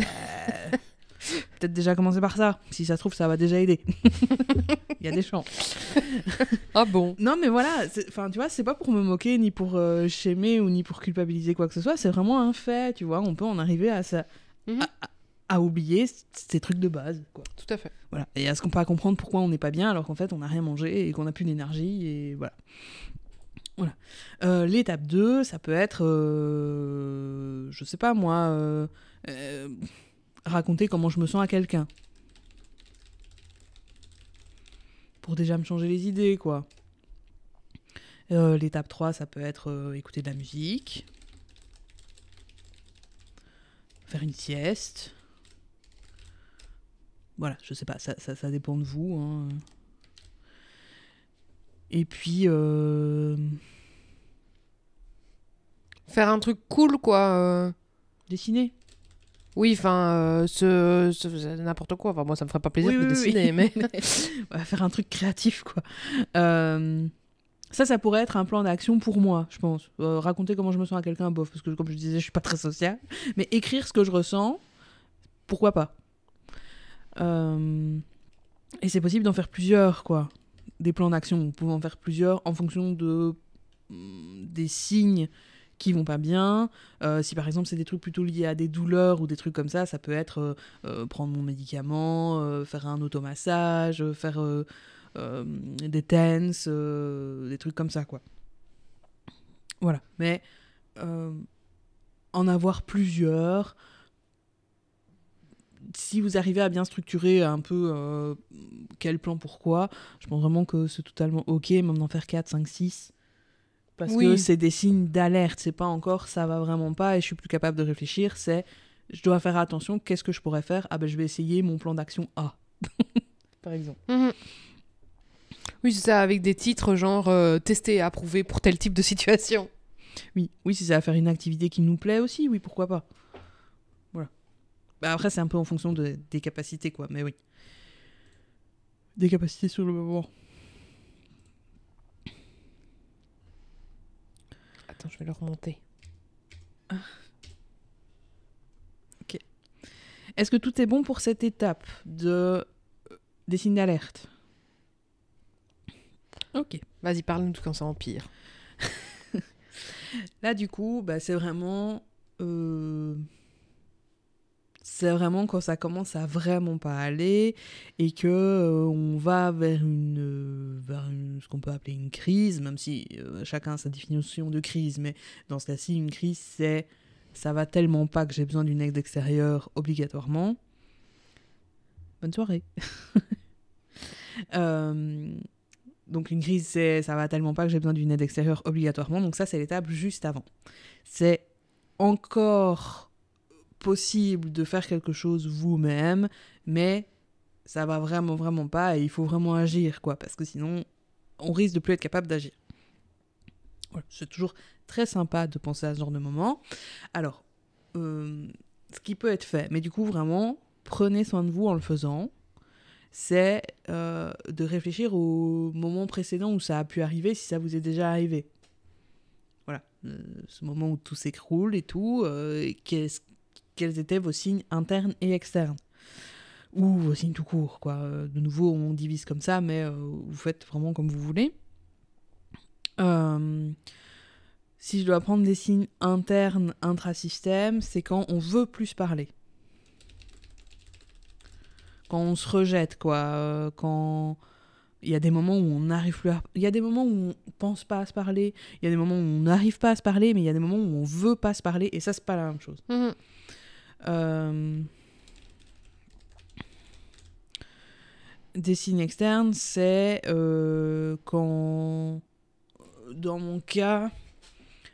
peut-être déjà commencer par ça. Si ça se trouve, ça va déjà aider. [laughs] Il y a des chances. ah bon Non, mais voilà. Enfin, tu vois, c'est pas pour me moquer, ni pour euh, ou ni pour culpabiliser quoi que ce soit. C'est vraiment un fait, tu vois. On peut en arriver à ça. Mhm. à, oublier ces trucs de base. Quoi. Tout à fait. Voilà. Et à ce qu'on pas comprendre pourquoi on n'est pas bien alors qu'en fait on n'a rien mangé et qu'on n'a plus d'énergie et voilà. Voilà. Euh, l'étape 2, ça peut être, euh, je sais pas moi, euh, raconter comment je me sens à quelqu'un. Pour déjà me changer les idées, quoi. Euh, l'étape 3, ça peut être euh, écouter de la musique, faire une sieste. Voilà, je sais pas, ça, ça, dépend de vous. Hein. Et puis. Euh, faire un truc cool, quoi. Dessiner. Oui, enfin, euh, ce, n'importe quoi. Enfin, moi, ça me ferait pas plaisir de dessiner, mais [laughs] [laughs] on va faire un truc créatif, quoi. Euh, ça, ça pourrait être un plan d'action pour moi, je pense. Euh, raconter comment je me sens à quelqu'un, bof, parce que comme je disais, je suis pas très sociale. Mais écrire ce que je ressens, pourquoi pas Et c'est possible d'en faire plusieurs, quoi. Des plans d'action, On peut en faire plusieurs en fonction de mm, des signes qui vont pas bien. Euh, si par exemple c'est des trucs plutôt liés à des douleurs ou des trucs comme ça, ça peut être euh, euh, prendre mon médicament, faire un automassage, faire des TENS, des trucs comme ça quoi. Voilà. Mais en avoir plusieurs. Si vous arrivez à bien structurer un peu quel plan pourquoi, je pense vraiment que c'est totalement ok, même d'en faire 4, 5, 6. Parce oui. que c'est des signes d'alerte, c'est pas encore ça va vraiment pas et je suis plus capable de réfléchir, c'est je dois faire attention, qu'est-ce que je pourrais faire Ah ben je vais essayer mon plan d'action A, [laughs] par exemple. Mhm. Oui, c'est ça, avec des titres genre testé, euh, tester approuver pour tel type de situation. Oui, oui, si ça va faire une activité qui nous plaît aussi, oui, pourquoi pas. Voilà. Bah, après, c'est un peu en fonction de, des capacités, quoi, mais oui. Des capacités sur le moment. Attends, je vais le remonter. Ah. Ok. Est-ce que tout est bon pour cette étape de euh, des signes d'alerte Ok. Vas-y, parle-nous quand ça empire. [laughs] Là, du coup, bah, c'est vraiment. Euh, c'est vraiment quand ça commence à vraiment pas aller et que euh, on va vers une, euh, vers une ce qu'on peut appeler une crise, même si euh, chacun a sa définition de crise, mais dans ce cas-ci, une crise, c'est ça va tellement pas que j'ai besoin d'une aide extérieure obligatoirement. Bonne soirée. [laughs] donc une crise, c'est ça va tellement pas que j'ai besoin d'une aide extérieure obligatoirement. Donc ça, c'est l'étape juste avant. C'est encore possible de faire quelque chose vous-même, mais ça va vraiment, vraiment pas et il faut vraiment agir, quoi, parce que sinon, on risque de plus être capable d'agir. c'est toujours très sympa de penser à ce genre de moment. Alors, euh, ce qui peut être fait, mais du coup, vraiment, prenez soin de vous en le faisant, c'est euh, de réfléchir au moment précédent où ça a pu arriver, si ça vous est déjà arrivé. Voilà, euh, ce moment où tout s'écroule et tout, qu'est-ce quels étaient vos signes internes et externes ou vos signes tout court quoi euh, de nouveau on divise comme ça mais euh, vous faites vraiment comme vous voulez euh, si je dois prendre des signes internes intrasystèmes, c'est quand on veut plus parler quand on se rejette quoi quand il y a des moments où on n'arrive plus à... Il y a des moments où on pense pas à se parler, il y a des moments où on n'arrive pas à se parler, mais il y a des moments où on veut pas se parler, et ça, c'est pas la même chose. Mm-hmm. Euh, des signes externes, c'est euh, quand, dans mon cas,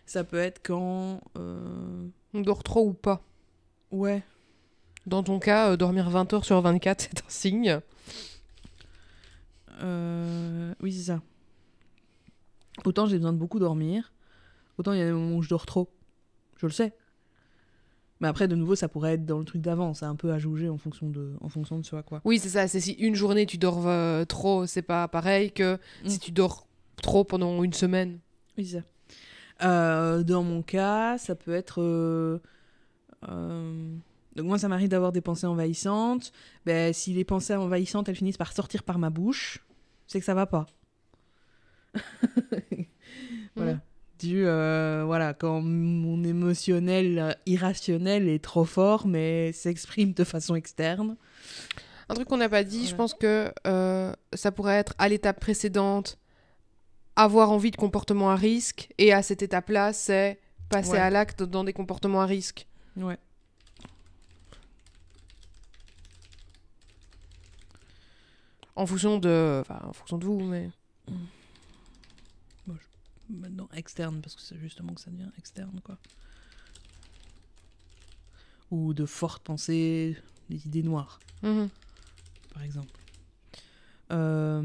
ça peut être quand... Euh, On dort trop ou pas Ouais. Dans ton cas, dormir 20 heures sur 24, [laughs] c'est un signe. Oui, c'est ça. Autant j'ai besoin de beaucoup dormir, autant il y a des moments où je dors trop. Je le sais. Mais après, de nouveau, ça pourrait être dans le truc d'avant. C'est un peu à juger en fonction de, en fonction de ce à quoi. Oui, c'est ça. C'est si une journée tu dors euh, trop, c'est pas pareil que mm. si tu dors trop pendant une semaine. Oui, c'est ça. Euh, dans mon cas, ça peut être. Euh, donc, moi, ça m'arrive d'avoir des pensées envahissantes. Ben, si les pensées envahissantes, elles finissent par sortir par ma bouche, c'est que ça va pas. [laughs] voilà. Mhm du euh, voilà quand mon émotionnel euh, irrationnel est trop fort mais s'exprime de façon externe. Un truc qu'on n'a pas dit, je pense que euh, ça pourrait être à l'étape précédente avoir envie de comportements à risque et à cette étape-là, c'est passer à l'acte dans des comportements à risque. Ouais. En fonction de enfin, en fonction de vous mais mm maintenant externe, parce que c'est justement que ça devient externe, quoi. Ou de fortes pensées, des idées noires, mhm. par exemple. Euh,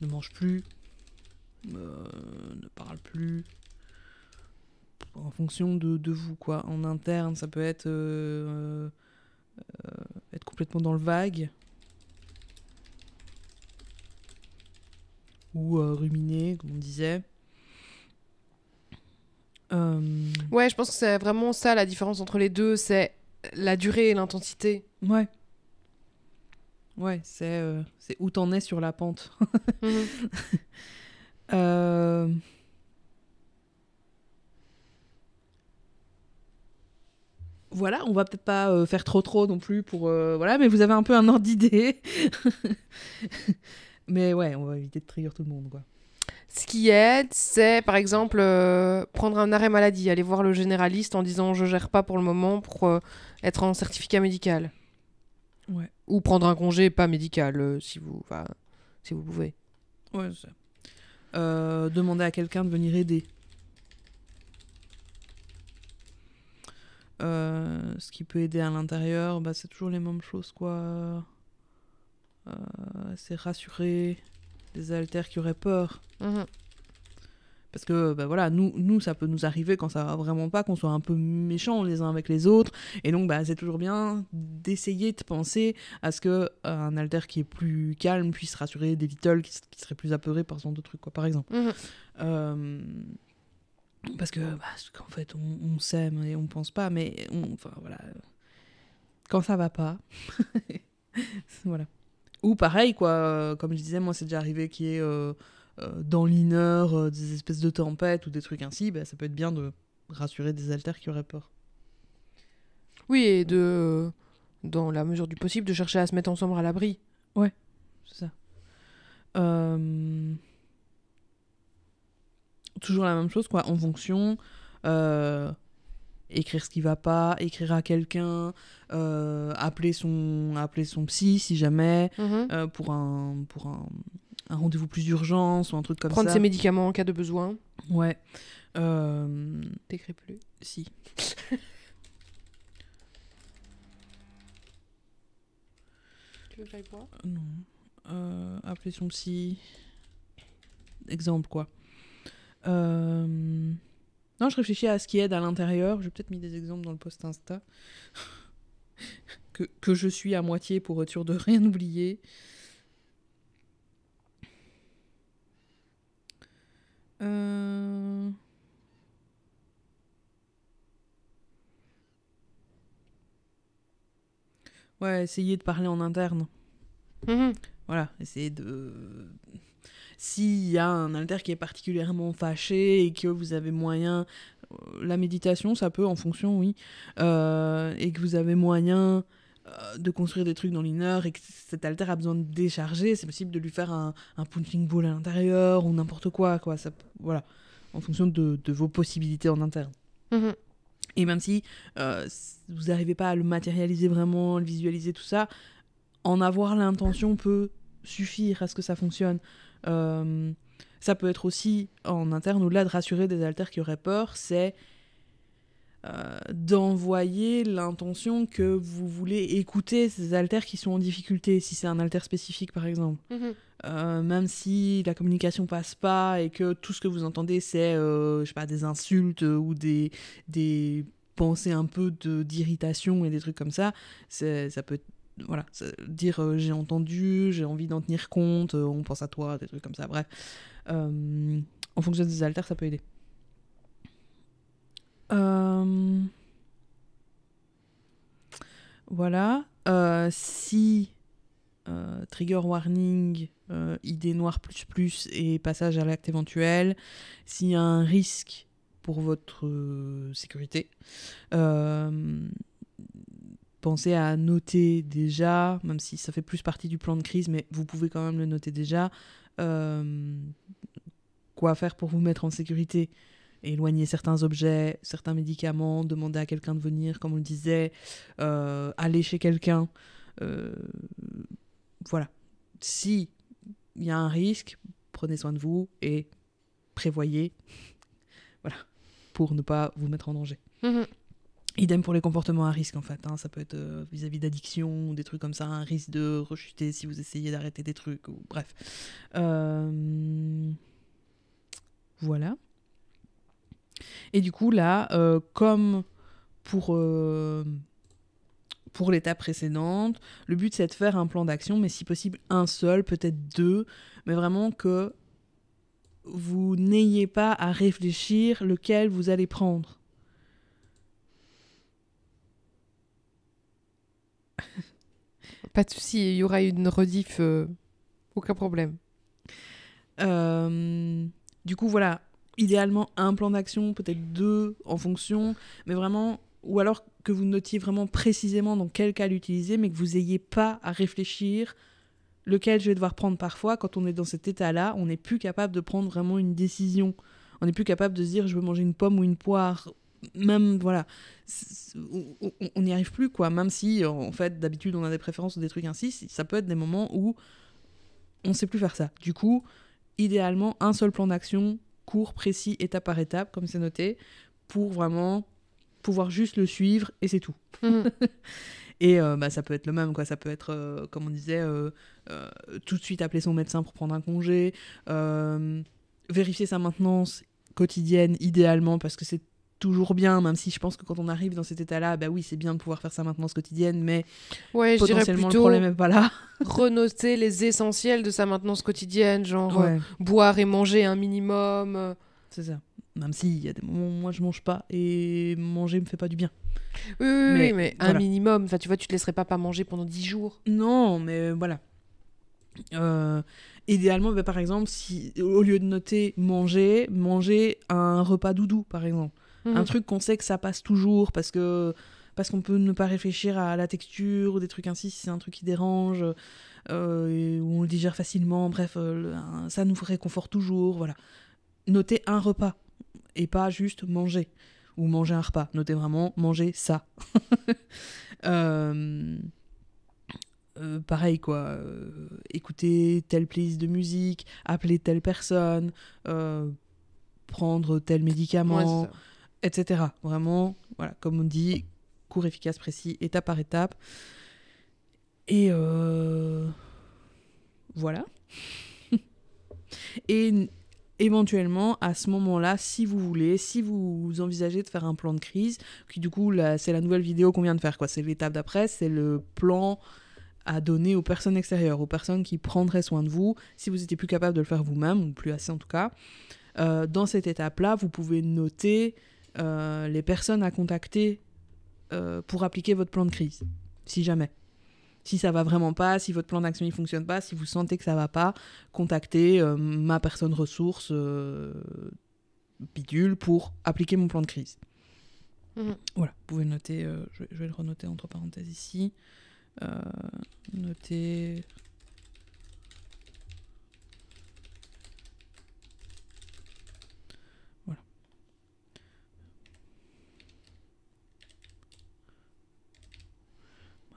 ne mange plus, euh, ne parle plus, en fonction de, vous, quoi. En interne, ça peut être euh, être complètement dans le vague, ou euh, ruminer, comme on disait. Euh, ouais, je pense que c'est vraiment ça la différence entre les deux, c'est la durée et l'intensité. Ouais. Ouais, c'est euh, où t'en es sur la pente. [laughs] Mhm. Voilà, on va peut-être pas faire trop trop non plus pour voilà, mais vous avez un peu un ordre d'idée. [laughs] Mais ouais, on va éviter de trigger tout le monde, Ce qui aide, c'est par exemple euh, prendre un arrêt maladie, aller voir le généraliste en disant je gère pas pour le moment pour euh, être en certificat médical. Ou prendre un congé pas médical euh, si vous si vous pouvez. demander à quelqu'un de venir aider. ce qui peut aider à l'intérieur, bah, c'est toujours les mêmes choses quoi c'est euh, rassurer des alters qui auraient peur. Mhm. Parce que bah voilà, nous, nous, ça peut nous arriver quand ça va vraiment pas, qu'on soit un peu méchants les uns avec les autres. Et donc, bah, c'est toujours bien d'essayer de penser à ce que euh, un alter qui est plus calme puisse rassurer des little qui, seraient plus apeurés par ce genre de trucs quoi, par exemple. Mhm. Euh, parce que, bah, en qu'en fait, on, s'aime et on pense pas, mais enfin voilà, quand ça va pas, [laughs] voilà. Ou pareil, quoi, euh, comme je disais, moi c'est déjà arrivé qu'il y ait euh, euh, dans l'inner des espèces de tempêtes ou des trucs ainsi, bah, ça peut être bien de rassurer des alters qui auraient peur. Oui, et de, dans la mesure du possible, de chercher à se mettre ensemble à l'abri. Ouais, c'est ça. Toujours la même chose, quoi, en fonction écrire ce qui va pas, écrire à quelqu'un, euh, appeler, son, son psy si jamais, mhm. euh, pour un, pour un, rendez-vous plus d'urgence ou un truc comme ça. Prendre ses médicaments en cas de besoin. Ouais. Euh, T'écris plus Si. [laughs] tu veux que j'aille voir Non. appeler son psy. Exemple, quoi. Euh... Non, je réfléchis à ce qui aide à l'intérieur. J'ai peut-être mis des exemples dans le post Insta. [laughs] que, je suis à moitié pour être sûr de rien oublier. Euh. Ouais, essayer de parler en interne. Mhm. Voilà, essayez de. S'il y a un alter qui est particulièrement fâché et que vous avez moyen. Euh, la méditation, ça peut, en fonction, oui. Euh, et que vous avez moyen euh, de construire des trucs dans l'inner et que cet alter a besoin de décharger, c'est possible de lui faire un, un punching ball à l'intérieur ou n'importe quoi, quoi. Ça, voilà, en fonction de, vos possibilités en interne. Mhm. Et même si vous n'arrivez pas à le matérialiser vraiment, le visualiser, tout ça, en avoir l'intention peut suffire à ce que ça fonctionne. Euh, ça peut être aussi en interne, ou là de rassurer des alters qui auraient peur, c'est euh, d'envoyer l'intention que vous voulez écouter ces alters qui sont en difficulté, si c'est un alter spécifique par exemple. Mm-hmm. Euh, même si la communication passe pas et que tout ce que vous entendez c'est je pas des insultes ou des, des pensées un peu d'irritation et des trucs comme ça, ça peut être voilà, dire euh, j'ai entendu, j'ai envie d'en tenir compte, euh, on pense à toi, des trucs comme ça, bref. Euh, en fonction des alters, ça peut aider. Voilà. si trigger warning, idée noire plus plus et passage à l'acte éventuel, s'il y a un risque pour votre sécurité, Pensez à noter déjà, même si ça fait plus partie du plan de crise, mais vous pouvez quand même le noter déjà. Euh, quoi faire pour vous mettre en sécurité Éloigner certains objets, certains médicaments, demander à quelqu'un de venir, comme on le disait, euh, aller chez quelqu'un. Euh, voilà. Si il y a un risque, prenez soin de vous et prévoyez. [laughs] voilà. Pour ne pas vous mettre en danger. Mmh Idem pour les comportements à risque en fait, hein. ça peut être euh, vis-à-vis d'addiction des trucs comme ça, un risque de rechuter si vous essayez d'arrêter des trucs, ou bref. Euh, voilà. Et du coup là, euh, comme pour, pour l'étape précédente, le but c'est de faire un plan d'action, mais si possible un seul, peut-être deux, mais vraiment que vous n'ayez pas à réfléchir lequel vous allez prendre [laughs] Pas de souci, il y aura une rediff, euh, aucun problème. Euh, du coup, voilà, idéalement un plan d'action, peut-être deux en fonction, mais vraiment, ou alors que vous notiez vraiment précisément dans quel cas l'utiliser, mais que vous n'ayez pas à réfléchir lequel je vais devoir prendre parfois. Quand on est dans cet état-là, on n'est plus capable de prendre vraiment une décision. On n'est plus capable de se dire je veux manger une pomme ou une poire même voilà on n'y arrive plus quoi même si en fait d'habitude on a des préférences ou des trucs ainsi ça peut être des moments où on sait plus faire ça du coup idéalement un seul plan d'action court précis étape par étape comme c'est noté pour vraiment pouvoir juste le suivre et c'est tout mmh. [laughs] et euh, bah, ça peut être le même quoi ça peut être euh, comme on disait euh, tout de suite appeler son médecin pour prendre un congé vérifier sa maintenance quotidienne idéalement parce que c'est toujours bien, même si je pense que quand on arrive dans cet état-là, bah oui, c'est bien de pouvoir faire sa maintenance quotidienne, mais ouais, potentiellement je le problème n'est pas là. [laughs] renoter les essentiels de sa maintenance quotidienne, genre euh, boire et manger un minimum. Euh. C'est ça. Même si il y a des moments moi je mange pas et manger me fait pas du bien. Oui, mais, un minimum. Enfin, tu vois, tu te laisserais pas pas manger pendant 10 jours. Non, mais voilà. Euh, idéalement, bah, par exemple, si au lieu de noter manger, manger un repas doudou, par exemple. Mm. Un truc qu'on sait que ça passe toujours parce que parce qu'on peut ne pas réfléchir à la texture ou des trucs ainsi, si c'est un truc qui dérange, euh, où on le digère facilement, bref, euh, ça nous réconforte toujours, voilà. Notez un repas et pas juste manger ou manger un repas. Notez vraiment manger ça. [laughs] Euh, euh, pareil quoi, écouter telle playlist de musique, appeler telle personne, prendre tel médicament etc. Vraiment, voilà, comme on dit, court, efficace, précis, étape par étape. Et euh, voilà. [laughs] Et éventuellement, à ce moment-là, si vous voulez, si vous envisagez de faire un plan de crise, qui du coup, c'est la nouvelle vidéo qu'on vient de faire, quoi. C'est l'étape d'après, c'est le plan à donner aux personnes extérieures, aux personnes qui prendraient soin de vous, si vous n'étiez plus capable de le faire vous-même, ou plus assez en tout cas. Euh, dans cette étape-là, vous pouvez noter euh, les personnes à contacter euh, pour appliquer votre plan de crise, si jamais. Si ça va vraiment pas, si votre plan d'action ne fonctionne pas, si vous sentez que ça va pas, contactez euh, ma personne ressource bidule pour appliquer mon plan de crise. Mmh. Voilà, vous pouvez noter, je vais, le renoter entre parenthèses ici. noter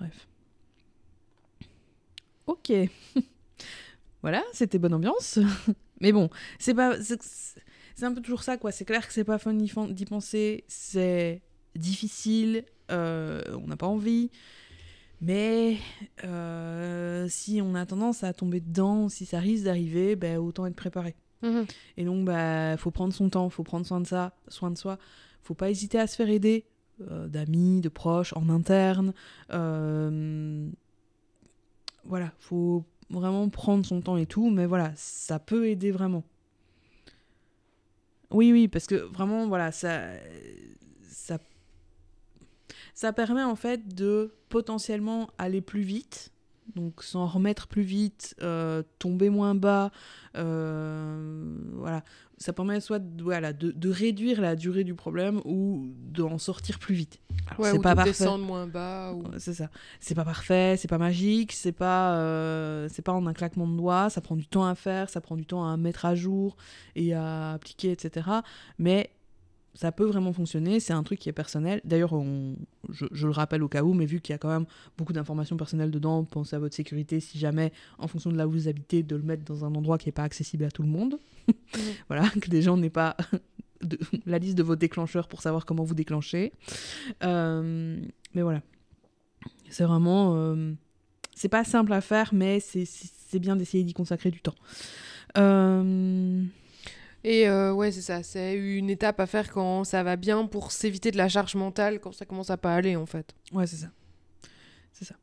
Bref. Ok. [laughs] voilà, c'était bonne ambiance. [laughs] Mais bon, c'est pas. C'est un peu toujours ça, quoi. C'est clair que c'est pas fun d'y penser. C'est difficile. Euh, on n'a pas envie. Mais euh, si on a tendance à tomber dedans, si ça risque d'arriver, bah, autant être préparé. Mhm. Et donc, bah, faut prendre son temps, il faut prendre soin de ça, soin de soi. Faut pas hésiter à se faire aider. Euh, d'amis, de proches, en interne. Euh, voilà, faut vraiment prendre son temps et tout, mais voilà, ça peut aider vraiment. Oui, oui, parce que vraiment, voilà, ça, ça, ça permet en fait de potentiellement aller plus vite donc s'en remettre plus vite, euh, tomber moins bas, euh, voilà. Ça permet soit de, de, réduire la durée du problème ou d'en sortir plus vite. c'est pas parfait. descendre moins bas. C'est ça. C'est pas parfait, c'est pas magique, c'est pas, euh, c'est pas en un claquement de doigts, ça prend du temps à faire, ça prend du temps à mettre à jour et à appliquer, etc. Mais ça peut vraiment fonctionner, c'est un truc qui est personnel. D'ailleurs, je, le rappelle au cas où, mais vu qu'il y a quand même beaucoup d'informations personnelles dedans, pensez à votre sécurité si jamais, en fonction de là où vous habitez, de le mettre dans un endroit qui n'est pas accessible à tout le monde. [laughs] [laughs] voilà, que des gens n'aient pas [laughs] la liste de vos déclencheurs pour savoir comment vous déclenchez. Euh, mais voilà, c'est vraiment... Euh, c'est pas simple à faire, mais c'est bien d'essayer d'y consacrer du temps. Euh... Et euh, ouais, c'est ça, c'est une étape à faire quand ça va bien pour s'éviter de la charge mentale quand ça commence à pas aller en fait. Ouais, c'est ça. C'est ça.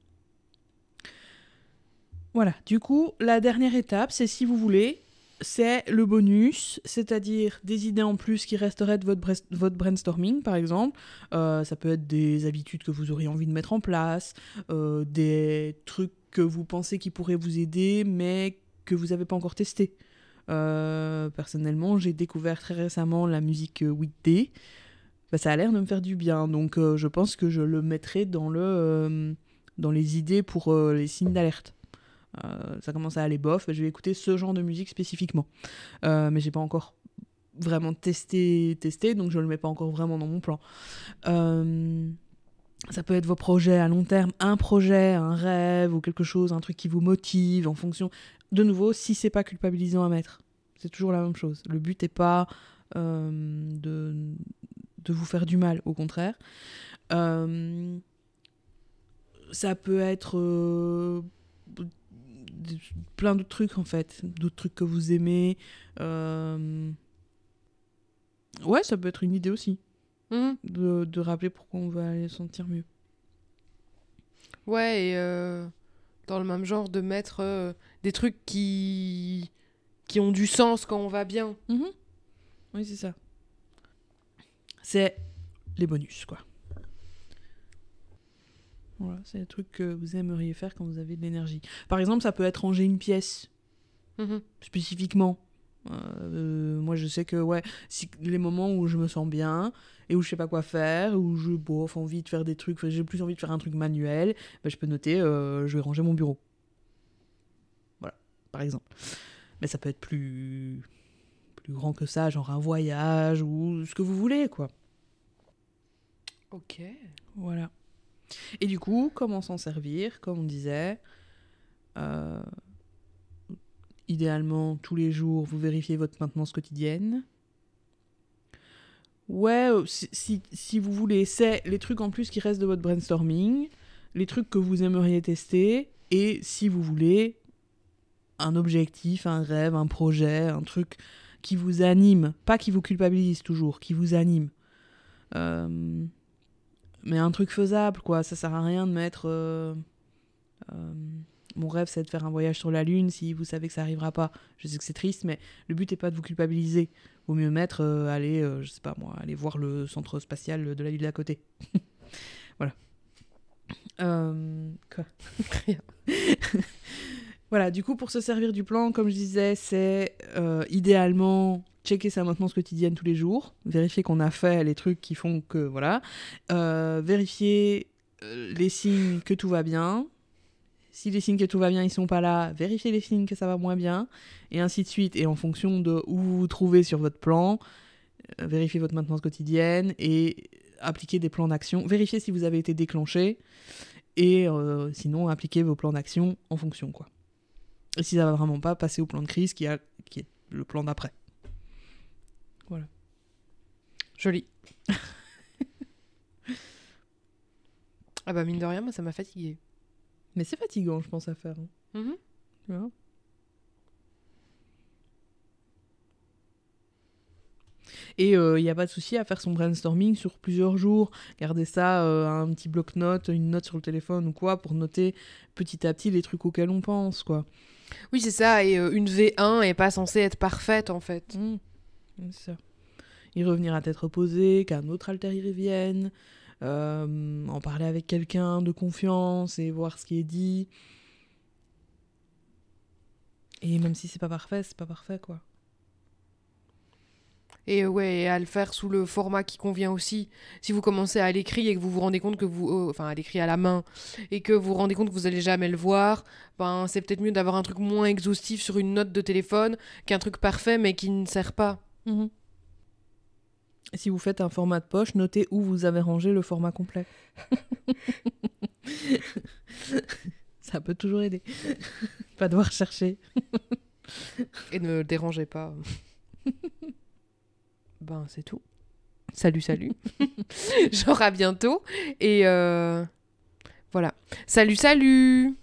Voilà, du coup, la dernière étape, c'est si vous voulez, c'est le bonus, c'est-à-dire des idées en plus qui resteraient de votre, votre brainstorming, par exemple. Euh, ça peut être des habitudes que vous auriez envie de mettre en place, euh, des trucs que vous pensez qui pourraient vous aider, mais que vous n'avez pas encore testé. Euh, personnellement, j'ai découvert très récemment la musique 8D. Euh, bah, ça a l'air de me faire du bien, donc euh, je pense que je le mettrai dans, le, dans les idées pour les signes d'alerte. ça commence à aller bof, je vais écouter ce genre de musique spécifiquement. mais j'ai pas encore vraiment testé, testé, donc je le mets pas encore vraiment dans mon plan. Ça peut être vos projets à long terme, un projet, un rêve ou quelque chose, un truc qui vous motive en fonction de nouveau, si c'est pas culpabilisant à mettre, c'est toujours la même chose. Le but n'est pas euh, de, vous faire du mal, au contraire. Euh, ça peut être euh, plein de trucs en fait, d'autres trucs que vous aimez. Ouais, ça peut être une idée aussi mhm. de, rappeler pourquoi on va aller se sentir mieux. Ouais, et dans le même genre de mettre des trucs qui qui ont du sens quand on va bien. Mhm. Oui, c'est ça. C'est les bonus, quoi. Voilà, c'est les trucs que vous aimeriez faire quand vous avez de l'énergie. Par exemple, ça peut être ranger une pièce, mhm. spécifiquement. Euh, moi, je sais que ouais, si les moments où je me sens bien et où je sais pas quoi faire, où je envie de faire des trucs, j'ai plus envie de faire un truc manuel, ben, je peux noter, euh, je vais ranger mon bureau par exemple. Mais ça peut être plus plus grand que ça, genre un voyage ou ce que vous voulez, quoi. Ok. Voilà. Et du coup, comment s'en servir Comme on disait, euh, idéalement, tous les jours, vous vérifiez votre maintenance quotidienne. Ouais, euh, si, si vous voulez, c'est les trucs en plus qui restent de votre brainstorming, les trucs que vous aimeriez tester, et si vous voulez, un objectif, un rêve, un projet, un truc qui vous anime, pas qui vous culpabilise toujours, qui vous anime. Euh, mais un truc faisable, quoi. Ça sert à rien de mettre. Euh, euh, mon rêve, c'est de faire un voyage sur la Lune si vous savez que ça arrivera pas. Je sais que c'est triste, mais le but n'est pas de vous culpabiliser. Vaut mieux mettre, allez je sais pas moi, aller voir le centre spatial de la ville d'à côté. [laughs] voilà. quoi Rien. [laughs] Voilà, du coup, pour se servir du plan, comme je disais, c'est euh, idéalement checker sa maintenance quotidienne tous les jours, vérifier qu'on a fait les trucs qui font que, voilà, euh, vérifier euh, les signes que tout va bien. Si les signes que tout va bien, ils sont pas là, vérifier les signes que ça va moins bien, et ainsi de suite. Et en fonction de où vous vous trouvez sur votre plan, vérifiez vérifier votre maintenance quotidienne et appliquer des plans d'action. Vérifier si vous avez été déclenché et sinon appliquer vos plans d'action en fonction, quoi et si ça va vraiment pas passer au plan de crise qui, a, qui est le plan d'après. Voilà. Joli. [laughs] ah bah mine de rien, moi ça m'a fatigué. Mais c'est fatigant, je pense, à faire. Hein. Mm-hmm. Et il euh, y n'y a pas de souci à faire son brainstorming sur plusieurs jours, garder ça, euh, un petit bloc-notes, une note sur le téléphone ou quoi, pour noter petit à petit les trucs auxquels on pense, quoi. Oui, c'est ça. Et euh, une V1 est pas censée être parfaite, en fait. Mmh. C'est ça. Il revenir à tête reposée, qu'un autre alter y revienne, euh, en parler avec quelqu'un de confiance et voir ce qui est dit. Et même si c'est pas parfait, c'est pas parfait, quoi et ouais à le faire sous le format qui convient aussi. Si vous commencez à l'écrit et que vous vous rendez compte que vous oh, enfin à l'écrit à la main et que vous vous rendez compte que vous allez jamais le voir, ben c'est peut-être mieux d'avoir un truc moins exhaustif sur une note de téléphone qu'un truc parfait mais qui ne sert pas. Mhm. Si vous faites un format de poche, notez où vous avez rangé le format complet. [laughs] Ça peut toujours aider. pas devoir chercher. Et ne dérangez pas. [laughs] ben c'est tout. Salut, salut. [laughs] Genre à bientôt. Et euh, voilà. Salut, salut